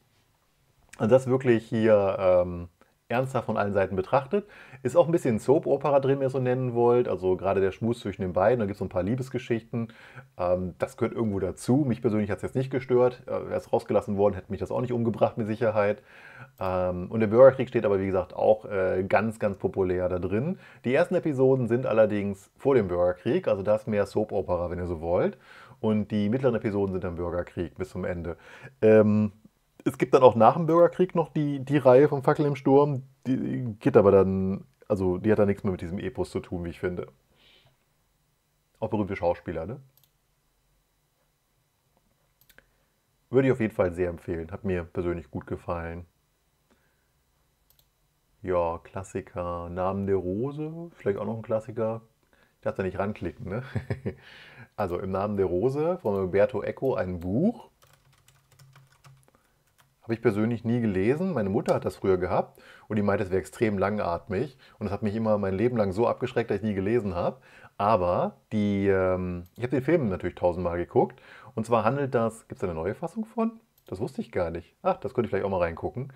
Also das wirklich hier ähm, ernsthaft von allen Seiten betrachtet. Ist auch ein bisschen Soap-Opera drin, wenn ihr so nennen wollt. Also gerade der Schmus zwischen den beiden. Da gibt es so ein paar Liebesgeschichten. Ähm, das gehört irgendwo dazu. Mich persönlich hat es jetzt nicht gestört. Äh, Wäre es rausgelassen worden, hätte mich das auch nicht umgebracht mit Sicherheit. Ähm, und der Bürgerkrieg steht aber, wie gesagt, auch äh, ganz, ganz populär da drin. Die ersten Episoden sind allerdings vor dem Bürgerkrieg. Also da ist mehr Soap-Opera, wenn ihr so wollt. Und die mittleren Episoden sind dann Bürgerkrieg bis zum Ende. Ähm, es gibt dann auch nach dem Bürgerkrieg noch die, die Reihe von Fackel im Sturm, die geht aber dann, also die hat dann nichts mehr mit diesem Epos zu tun, wie ich finde. Auch berühmte Schauspieler, ne? Würde ich auf jeden Fall sehr empfehlen. Hat mir persönlich gut gefallen. Ja, Klassiker. Namen der Rose, vielleicht auch noch ein Klassiker. Ich darf da nicht ranklicken, ne? <laughs> also im Namen der Rose von Roberto Eco ein Buch habe ich persönlich nie gelesen. Meine Mutter hat das früher gehabt und die meinte, es wäre extrem langatmig. Und das hat mich immer mein Leben lang so abgeschreckt, dass ich nie gelesen habe. Aber die, ähm, ich habe den Film natürlich tausendmal geguckt. Und zwar handelt das, gibt es da eine neue Fassung von? Das wusste ich gar nicht. Ach, das könnte ich vielleicht auch mal reingucken.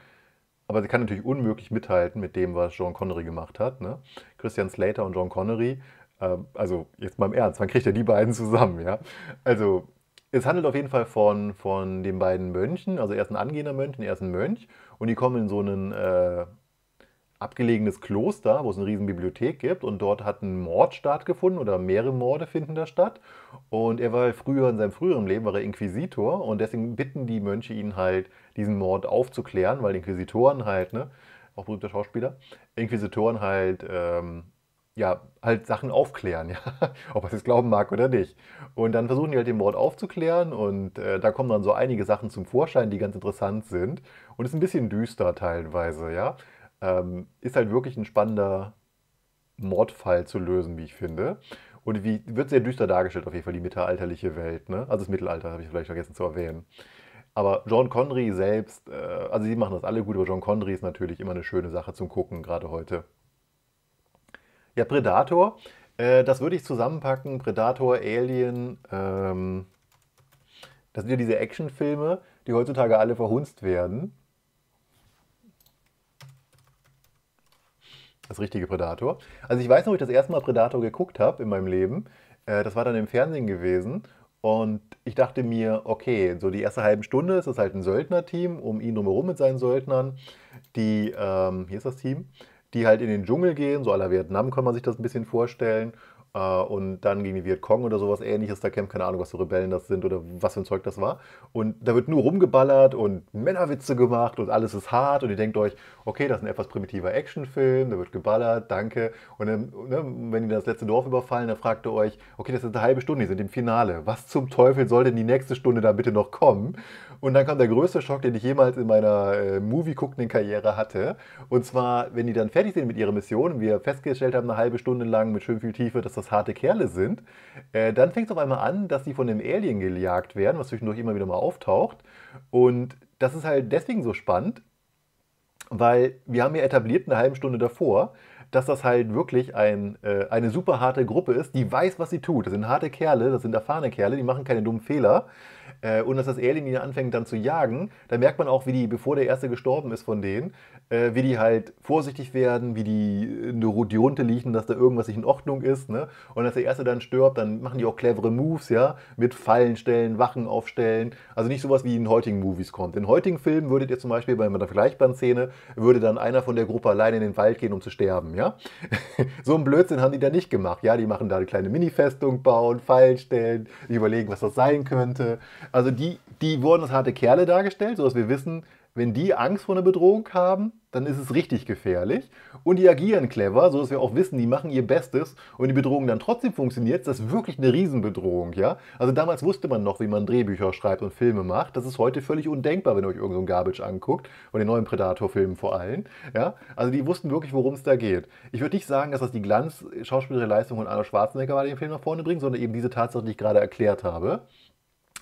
Aber sie kann natürlich unmöglich mithalten mit dem, was John Connery gemacht hat. Ne? Christian Slater und John Connery. Äh, also jetzt mal im Ernst, wann kriegt er die beiden zusammen? Ja? Also es handelt auf jeden Fall von, von den beiden Mönchen, also erst ein angehender Mönch und erst ein Mönch. Und die kommen in so ein äh, abgelegenes Kloster, wo es eine riesen Bibliothek gibt. Und dort hat ein Mord stattgefunden oder mehrere Morde finden da statt. Und er war früher in seinem früheren Leben, war er Inquisitor. Und deswegen bitten die Mönche ihn halt, diesen Mord aufzuklären, weil Inquisitoren halt, ne, auch berühmter Schauspieler, Inquisitoren halt... Ähm, ja, halt Sachen aufklären, <laughs> ja, ob man es glauben mag oder nicht. Und dann versuchen die halt den Mord aufzuklären und äh, da kommen dann so einige Sachen zum Vorschein, die ganz interessant sind. Und ist ein bisschen düster teilweise, ja. Ähm, ist halt wirklich ein spannender Mordfall zu lösen, wie ich finde. Und wie, wird sehr düster dargestellt, auf jeden Fall die mittelalterliche Welt, ne? Also das Mittelalter habe ich vielleicht vergessen zu erwähnen. Aber John Connery selbst, äh, also sie machen das alle gut, aber John Connery ist natürlich immer eine schöne Sache zum Gucken, gerade heute. Ja, Predator. Äh, das würde ich zusammenpacken. Predator, Alien. Ähm, das sind ja diese Actionfilme, die heutzutage alle verhunzt werden. Das richtige Predator. Also ich weiß noch, ob ich das erste Mal Predator geguckt habe in meinem Leben. Äh, das war dann im Fernsehen gewesen. Und ich dachte mir, okay, so die erste halbe Stunde ist es halt ein Söldnerteam, um ihn drumherum mit seinen Söldnern. Die, ähm, hier ist das Team, die halt in den Dschungel gehen, so aller Vietnam kann man sich das ein bisschen vorstellen. Äh, und dann gegen die Vietcong oder sowas ähnliches, da kämpft keine Ahnung, was für Rebellen das sind oder was für ein Zeug das war. Und da wird nur rumgeballert und Männerwitze gemacht und alles ist hart. Und ihr denkt euch, okay, das ist ein etwas primitiver Actionfilm, da wird geballert, danke. Und dann, ne, wenn die das letzte Dorf überfallen, dann fragt ihr euch, okay, das ist eine halbe Stunde, die sind im Finale. Was zum Teufel soll denn die nächste Stunde da bitte noch kommen? Und dann kam der größte Schock, den ich jemals in meiner äh, Movie-guckenden Karriere hatte. Und zwar, wenn die dann fertig sind mit ihrer Mission und wir festgestellt haben, eine halbe Stunde lang mit schön viel Tiefe, dass das harte Kerle sind, äh, dann fängt es auf einmal an, dass die von einem Alien gejagt werden, was zwischendurch immer wieder mal auftaucht. Und das ist halt deswegen so spannend, weil wir haben ja etabliert eine halbe Stunde davor, dass das halt wirklich ein, äh, eine super harte Gruppe ist, die weiß, was sie tut. Das sind harte Kerle, das sind erfahrene Kerle, die machen keine dummen Fehler äh, und dass das Alien ihn anfängt dann zu jagen. Da merkt man auch, wie die, bevor der erste gestorben ist von denen, äh, wie die halt vorsichtig werden, wie die, äh, die Runde liegen, dass da irgendwas nicht in Ordnung ist. Ne? Und als der Erste dann stirbt, dann machen die auch clevere Moves, ja, mit Fallen stellen, Wachen aufstellen. Also nicht sowas wie in heutigen Movies kommt. In heutigen Filmen würdet ihr zum Beispiel bei einer vergleichbaren Szene, würde dann einer von der Gruppe alleine in den Wald gehen, um zu sterben, ja. <laughs> so einen Blödsinn haben die da nicht gemacht, ja. Die machen da eine kleine Mini-Festung bauen, Fallen stellen, überlegen, was das sein könnte. Also die, die wurden als harte Kerle dargestellt, sodass wir wissen, wenn die Angst vor einer Bedrohung haben, dann ist es richtig gefährlich. Und die agieren clever, sodass wir auch wissen, die machen ihr Bestes und die Bedrohung dann trotzdem funktioniert. Das ist wirklich eine Riesenbedrohung, ja? Also damals wusste man noch, wie man Drehbücher schreibt und Filme macht. Das ist heute völlig undenkbar, wenn ihr euch irgendeinen so Garbage anguckt. Von den neuen Predator-Filmen vor allem, ja? Also die wussten wirklich, worum es da geht. Ich würde nicht sagen, dass das die glanz Leistung von Arnold Schwarzenegger war, den Film nach vorne bringt, sondern eben diese Tatsache, die ich gerade erklärt habe.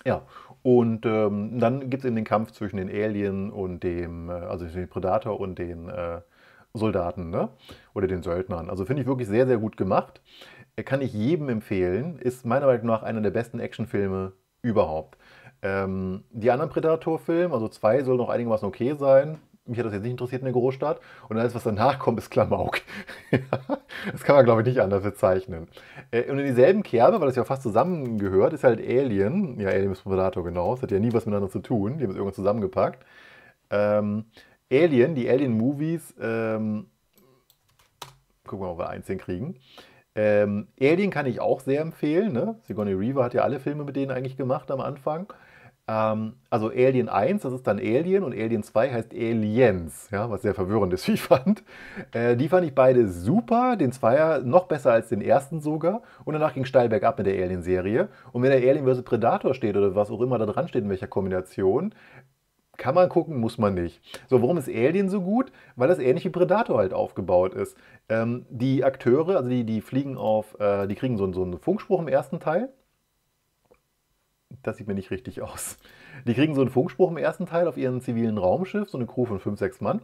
Ja. Und ähm, dann gibt es eben den Kampf zwischen den Alien und dem, äh, also den Predator und den äh, Soldaten, ne? Oder den Söldnern. Also finde ich wirklich sehr, sehr gut gemacht. Äh, kann ich jedem empfehlen. Ist meiner Meinung nach einer der besten Actionfilme überhaupt. Ähm, die anderen Predator-Filme, also zwei, sollen noch einigermaßen okay sein mich hat das jetzt nicht interessiert in der Großstadt. Und alles, was danach kommt, ist Klamauk. <laughs> das kann man, glaube ich, nicht anders bezeichnen. Äh, und in dieselben Kerbe, weil das ja fast zusammengehört, ist halt Alien. Ja, Alien ist Predator, genau. Das hat ja nie was miteinander zu tun. Die haben es irgendwann zusammengepackt. Ähm, Alien, die Alien-Movies, ähm, gucken wir mal, ob wir eins hinkriegen. Ähm, Alien kann ich auch sehr empfehlen. Ne? Sigourney Reaver hat ja alle Filme mit denen eigentlich gemacht am Anfang. Ähm, also Alien 1, das ist dann Alien und Alien 2 heißt Aliens, ja, was sehr verwirrend ist, <laughs> wie ich fand. Äh, die fand ich beide super, den Zweier noch besser als den ersten sogar. Und danach ging steil bergab mit der Alien-Serie. Und wenn der Alien vs. Predator steht oder was auch immer da dran steht, in welcher Kombination, kann man gucken, muss man nicht. So, warum ist Alien so gut? Weil das ähnlich wie Predator halt aufgebaut ist. Ähm, die Akteure, also die, die fliegen auf, äh, die kriegen so, so einen Funkspruch im ersten Teil das sieht mir nicht richtig aus. Die kriegen so einen Funkspruch im ersten Teil auf ihren zivilen Raumschiff, so eine Crew von 5, 6 Mann.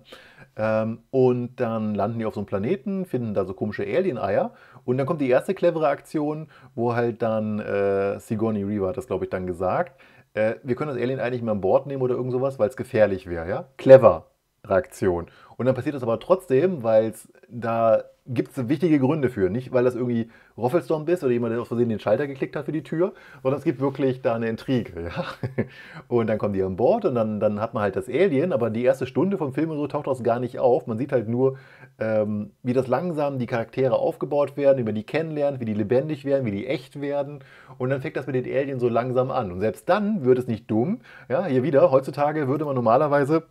Ähm, und dann landen die auf so einem Planeten, finden da so komische Alien-Eier. Und dann kommt die erste clevere Aktion, wo halt dann äh, Sigourney Reaver hat das, glaube ich, dann gesagt. Äh, wir können das Alien eigentlich mal an Bord nehmen oder irgend sowas, weil es gefährlich wäre, ja? Clever, Traktion. Und dann passiert das aber trotzdem, weil es da gibt es wichtige Gründe für. Nicht, weil das irgendwie Roffelstorm ist oder jemand, der aus Versehen den Schalter geklickt hat für die Tür, sondern es gibt wirklich da eine Intrige. Ja? <laughs> Und dann kommen die an Bord und dann, dann hat man halt das Alien, aber die erste Stunde vom Film und so taucht das gar nicht auf. Man sieht halt nur, ähm, wie das langsam die Charaktere aufgebaut werden, wie man die kennenlernt, wie die lebendig werden, wie die echt werden. Und dann fängt das mit den Alien so langsam an. Und selbst dann wird es nicht dumm. Ja, hier wieder, heutzutage würde man normalerweise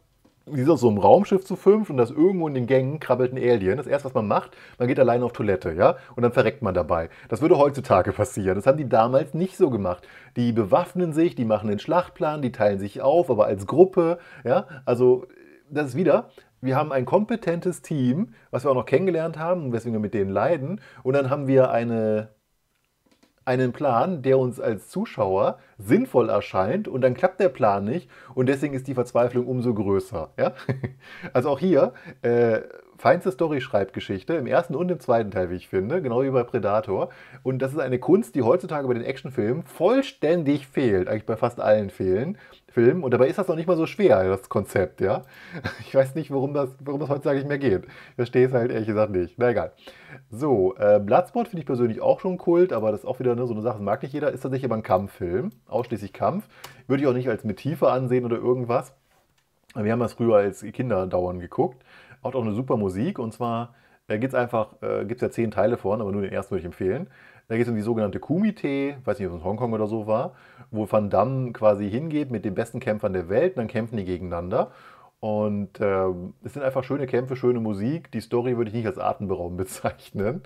Sie sind auf so einem Raumschiff zu fünf und das irgendwo in den Gängen krabbelt ein Alien. Das erste, was man macht, man geht alleine auf Toilette, ja? Und dann verreckt man dabei. Das würde heutzutage <laughs> passieren. Das haben die damals nicht so gemacht. Die bewaffnen sich, die machen den Schlachtplan, die teilen sich auf, aber als Gruppe, ja? Also, das ist wieder, wir haben ein kompetentes Team, was wir auch noch kennengelernt haben, weswegen wir mit denen leiden. Und dann haben wir eine einen Plan, der uns als Zuschauer sinnvoll erscheint und dann klappt der Plan nicht und deswegen ist die Verzweiflung umso größer. Ja? <laughs> Also auch hier, äh, feinste Story-Schreibgeschichte, im ersten und im zweiten Teil, wie ich finde, genau wie bei Predator. Und das ist eine Kunst, die heutzutage bei den Actionfilmen vollständig fehlt, eigentlich bei fast allen fehlen. Film. Und dabei ist das noch nicht mal so schwer, das Konzept, ja. <laughs> Ich weiß nicht, worum das, worum das heutzutage nicht mehr geht. Ich verstehe es halt ehrlich gesagt nicht. Na egal. So, äh, Bloodsport finde ich persönlich auch schon Kult, aber das ist auch wieder ne, so eine Sache, das mag nicht jeder. Ist tatsächlich aber ein Kampffilm, ausschließlich Kampf. Würde ich auch nicht als Tiefe ansehen oder irgendwas. Wir haben das früher als Kinder dauernd geguckt. Hat auch eine super Musik und zwar äh, gibt es einfach, äh, gibt es ja zehn Teile von, aber nur den ersten würde ich empfehlen. Da geht es um die sogenannte Kumite, weiß nicht, ob es in Hongkong oder so war, wo Van Damme quasi hingeht mit den besten Kämpfern der Welt, und dann kämpfen die gegeneinander. Und äh, es sind einfach schöne Kämpfe, schöne Musik. Die Story würde ich nicht als atemberaubend <laughs> bezeichnen.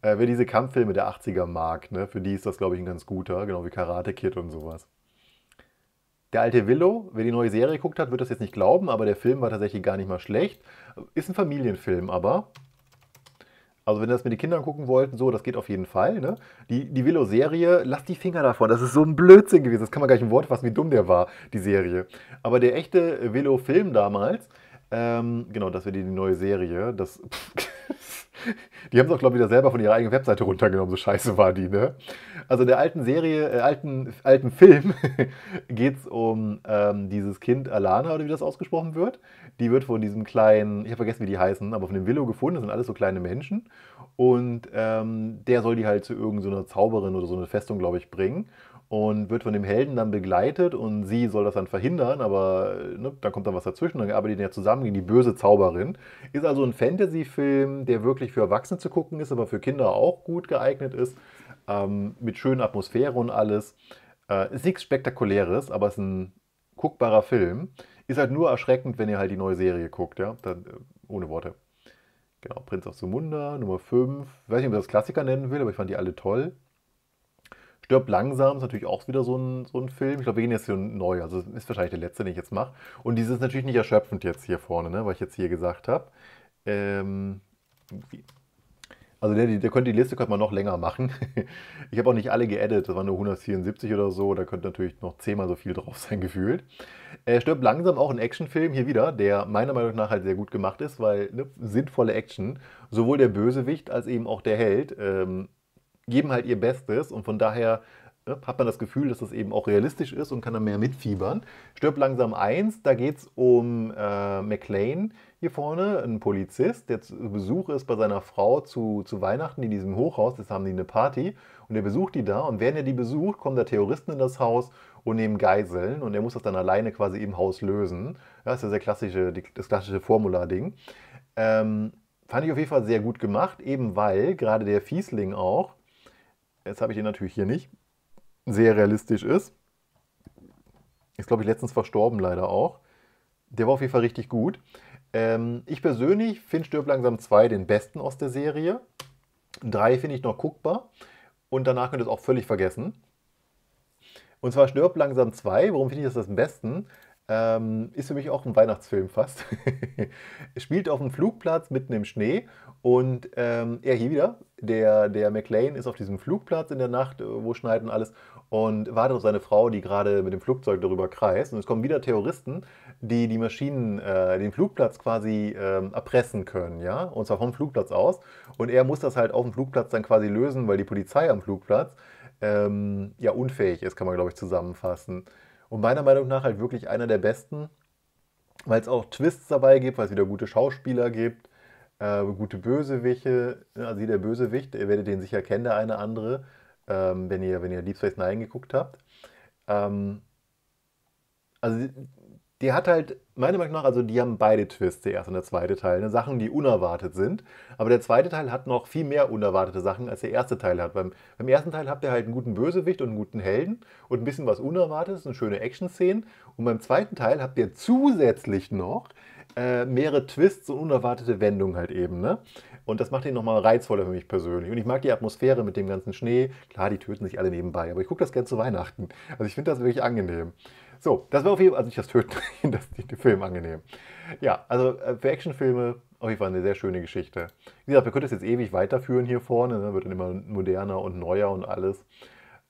Äh, wer diese Kampffilme der 80er mag, ne, für die ist das, glaube ich, ein ganz guter, genau wie Karate Kid und sowas. Der alte Willow, wer die neue Serie geguckt hat, wird das jetzt nicht glauben, aber der Film war tatsächlich gar nicht mal schlecht. Ist ein Familienfilm, aber also wenn ihr das mit den Kindern gucken wollt, so, das geht auf jeden Fall. Ne? Die, die Willow-Serie, lasst die Finger davon. Das ist so ein Blödsinn gewesen. Das kann man gar nicht im Wort fassen, wie dumm der war, die Serie. Aber der echte Willow-Film damals, ähm, genau, das wäre die neue Serie. Das, <laughs> die haben es auch, glaube ich, wieder selber von ihrer eigenen Webseite runtergenommen. So scheiße war die, ne? Also in der alten Serie, äh, alten, alten Film <laughs> geht es um ähm, dieses Kind Alana, oder wie das ausgesprochen wird die wird von diesem kleinen, ich habe vergessen, wie die heißen, aber von dem Willow gefunden. Das sind alles so kleine Menschen. Und ähm, der soll die halt zu irgendeiner so Zauberin oder so eine Festung, glaube ich, bringen. Und wird von dem Helden dann begleitet und sie soll das dann verhindern, aber äh, ne, dann kommt dann was dazwischen. Dann arbeiten die ja zusammen gegen die böse Zauberin. Ist also ein Fantasy-Film, der wirklich für Erwachsene zu gucken ist, aber für Kinder auch gut geeignet ist. Ähm, mit schönen Atmosphäre und alles. Äh, ist nichts Spektakuläres, aber es ist ein guckbarer Film. Ist halt nur erschreckend, wenn ihr halt die neue Serie guckt, ja. Dann, äh, ohne Worte. Genau, Prinz aus Sumunda, Nummer 5. Ich weiß nicht, ob ich das Klassiker nennen will, aber ich fand die alle toll. Stirbt langsam ist natürlich auch wieder so ein, so ein Film. Ich glaube, wir gehen jetzt hier neu. Also ist wahrscheinlich der letzte, den ich jetzt mache. Und dieses ist natürlich nicht erschöpfend jetzt hier vorne, ne, was ich jetzt hier gesagt habe. Ähm, also der, der könnte die Liste könnte man noch länger machen. <laughs> Ich habe auch nicht alle geedit, das waren nur 174 oder so, da könnte natürlich noch zehnmal so viel drauf sein <laughs> gefühlt. Äh, stirbt langsam auch ein Actionfilm hier wieder, der meiner Meinung nach halt sehr gut gemacht ist, weil ne, sinnvolle Action, sowohl der Bösewicht als eben auch der Held ähm, geben halt ihr Bestes und von daher ne, hat man das Gefühl, dass das eben auch realistisch ist und kann dann mehr mitfiebern. Stirbt langsam eins, da geht es um äh, McLean, hier vorne ein Polizist, der zu Besuch ist bei seiner Frau zu, zu Weihnachten in diesem Hochhaus, jetzt haben die eine Party und er besucht die da und während er die besucht, kommen da Terroristen in das Haus und nehmen Geiseln und er muss das dann alleine quasi im Haus lösen. Ja, das ist ja sehr klassische, das klassische formula ding Ähm, fand ich auf jeden Fall sehr gut gemacht, eben weil gerade der Fiesling auch, jetzt habe ich ihn natürlich hier nicht, sehr realistisch ist. Ist, glaube ich, letztens verstorben leider auch. Der war auf jeden Fall richtig gut. Ähm, ich persönlich finde Stirb langsam 2 den besten aus der Serie. 3 finde ich noch guckbar. Und danach könnt ihr es auch völlig vergessen. Und zwar Stirb langsam 2, warum finde ich das am besten? Ähm, ist für mich auch ein Weihnachtsfilm fast. <laughs> spielt auf dem Flugplatz mitten im Schnee und ähm, ja, hier wieder, der, der McLean ist auf diesem Flugplatz in der Nacht, äh, wo schneiden alles, und wartet auf seine Frau, die gerade mit dem Flugzeug darüber kreist. Und es kommen wieder Terroristen, die die Maschinen, äh, den Flugplatz quasi ähm, erpressen können, ja, und zwar vom Flugplatz aus. Und er muss das halt auf dem Flugplatz dann quasi lösen, weil die Polizei am Flugplatz ähm, ja unfähig ist, kann man glaube ich zusammenfassen. Und meiner Meinung nach halt wirklich einer der besten, weil es auch Twists dabei gibt, weil es wieder gute Schauspieler gibt ähm, äh, gute Bösewichte, also der Bösewicht, ihr werdet den sicher kennen, der eine andere, ähm, wenn, ihr, wenn ihr Deep Space Nine geguckt habt. Ähm, also die hat halt, meiner Meinung nach, also die haben beide Twists, der erste und der zweite Teil. Ne? Sachen, die unerwartet sind. Aber der zweite Teil hat noch viel mehr unerwartete Sachen, als der erste Teil hat. Beim, beim ersten Teil habt ihr halt einen guten Bösewicht und einen guten Helden und ein bisschen was Unerwartetes, eine schöne Action-Szene. Und beim zweiten Teil habt ihr zusätzlich noch äh, mehrere Twists und unerwartete Wendungen halt eben. Ne? Und das macht ihn nochmal reizvoller für mich persönlich. Und ich mag die Atmosphäre mit dem ganzen Schnee. Klar, die töten sich alle nebenbei, aber ich gucke das gerne zu Weihnachten. Also ich finde das wirklich angenehm. So, das war auf jeden Fall, also nicht das Töten, <laughs> das den Film angenehm. Ja, also äh, für Actionfilme auf jeden Fall eine sehr schöne Geschichte. Wie gesagt, wir können das jetzt ewig weiterführen hier vorne, ne? wird dann immer moderner und neuer und alles.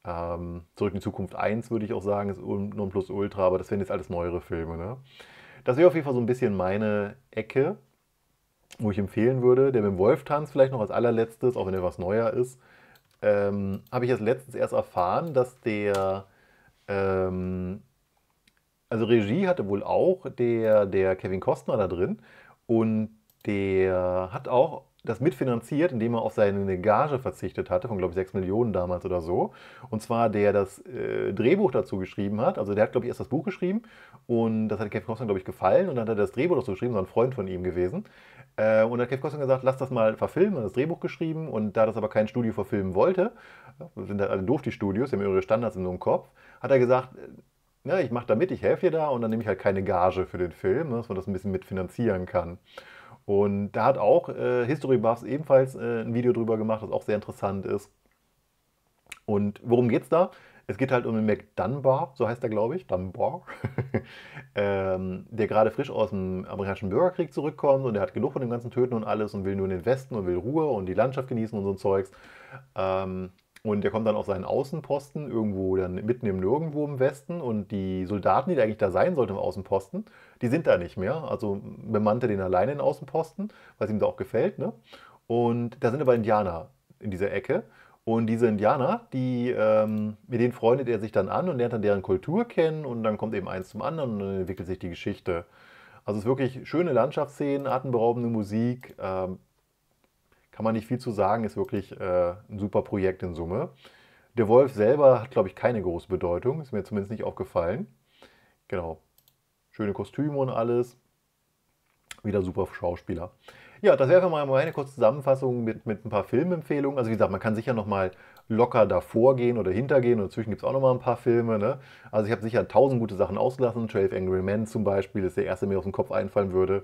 Ähm, Zurück in die Zukunft 1 würde ich auch sagen, ist nur ein plus ultra, aber das wären jetzt alles neuere Filme. Ne? Das wäre auf jeden Fall so ein bisschen meine Ecke, wo ich empfehlen würde. Der mit dem Wolf-Tanz vielleicht noch als allerletztes, auch wenn er was neuer ist. Ähm, Habe ich jetzt letztens erst erfahren, dass der, ähm, also Regie hatte wohl auch der, der Kevin Costner da drin und der hat auch das mitfinanziert, indem er auf seine Gage verzichtet hatte, von glaube ich 6 Millionen damals oder so. Und zwar der das äh, Drehbuch dazu geschrieben hat. Also der hat glaube ich erst das Buch geschrieben und das hat Kevin Costner glaube ich gefallen und dann hat er das Drehbuch dazu geschrieben, so ein Freund von ihm gewesen. Äh, und dann hat Kevin Costner gesagt, lass das mal verfilmen, hat das Drehbuch geschrieben und da das aber kein Studio verfilmen wollte, sind halt alle also doof die Studios, die haben ihre Standards in so einem Kopf, hat er gesagt, ja, ich mache da mit, ich helfe dir da und dann nehme ich halt keine Gage für den Film, ne, dass man das ein bisschen mitfinanzieren kann. Und da hat auch äh, History Buffs ebenfalls äh, ein Video drüber gemacht, das auch sehr interessant ist. Und worum geht's da? Es geht halt um den Mac so heißt er, glaube ich, Dunbar, <laughs> ähm, der gerade frisch aus dem amerikanischen Bürgerkrieg zurückkommt und der hat genug von dem ganzen Töten und alles und will nur in den Westen und will Ruhe und die Landschaft genießen und so ein Zeugs. Ähm, und der kommt dann auf seinen Außenposten, irgendwo dann mitten im Nirgendwo im Westen. Und die Soldaten, die eigentlich da sein sollten im Außenposten, die sind da nicht mehr. Also bemannte den alleine in Außenposten, weil es ihm da auch gefällt. Ne? Und da sind aber Indianer in dieser Ecke. Und diese Indianer, die, ähm, mit denen freundet er sich dann an und lernt dann deren Kultur kennen und dann kommt eben eins zum anderen und dann entwickelt sich die Geschichte. Also es ist wirklich schöne Landschaftsszenen, atemberaubende Musik. Ähm, kann man nicht viel zu sagen, ist wirklich äh, ein super Projekt in Summe. Der Wolf selber hat, glaube ich, keine große Bedeutung, ist mir zumindest nicht aufgefallen. Genau. Schöne Kostüme und alles. Wieder super Schauspieler. Ja, das wäre mal meine kurze Zusammenfassung mit, mit ein paar Filmempfehlungen. Also wie gesagt, man kann sicher noch mal locker davor gehen oder hintergehen. Und dazwischen gibt es auch noch mal ein paar Filme. Ne? Also ich habe sicher tausend gute Sachen ausgelassen. 12 Angry Men zum Beispiel ist der erste, der mir aus dem Kopf einfallen würde.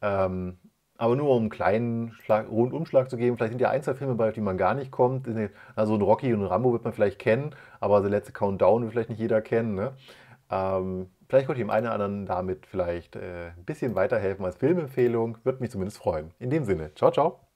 Ähm, aber nur um einen kleinen Schlag, Rundumschlag zu geben. Vielleicht sind ja ein, zwei Filme bei, auf die man gar nicht kommt. Also ein Rocky und ein Rambo wird man vielleicht kennen. Aber The Letzte Countdown wird vielleicht nicht jeder kennen. Ne? Ähm, Vielleicht konnte ich dem einen oder anderen damit vielleicht äh, ein bisschen weiterhelfen als Filmempfehlung. Würde mich zumindest freuen. In dem Sinne, ciao, ciao.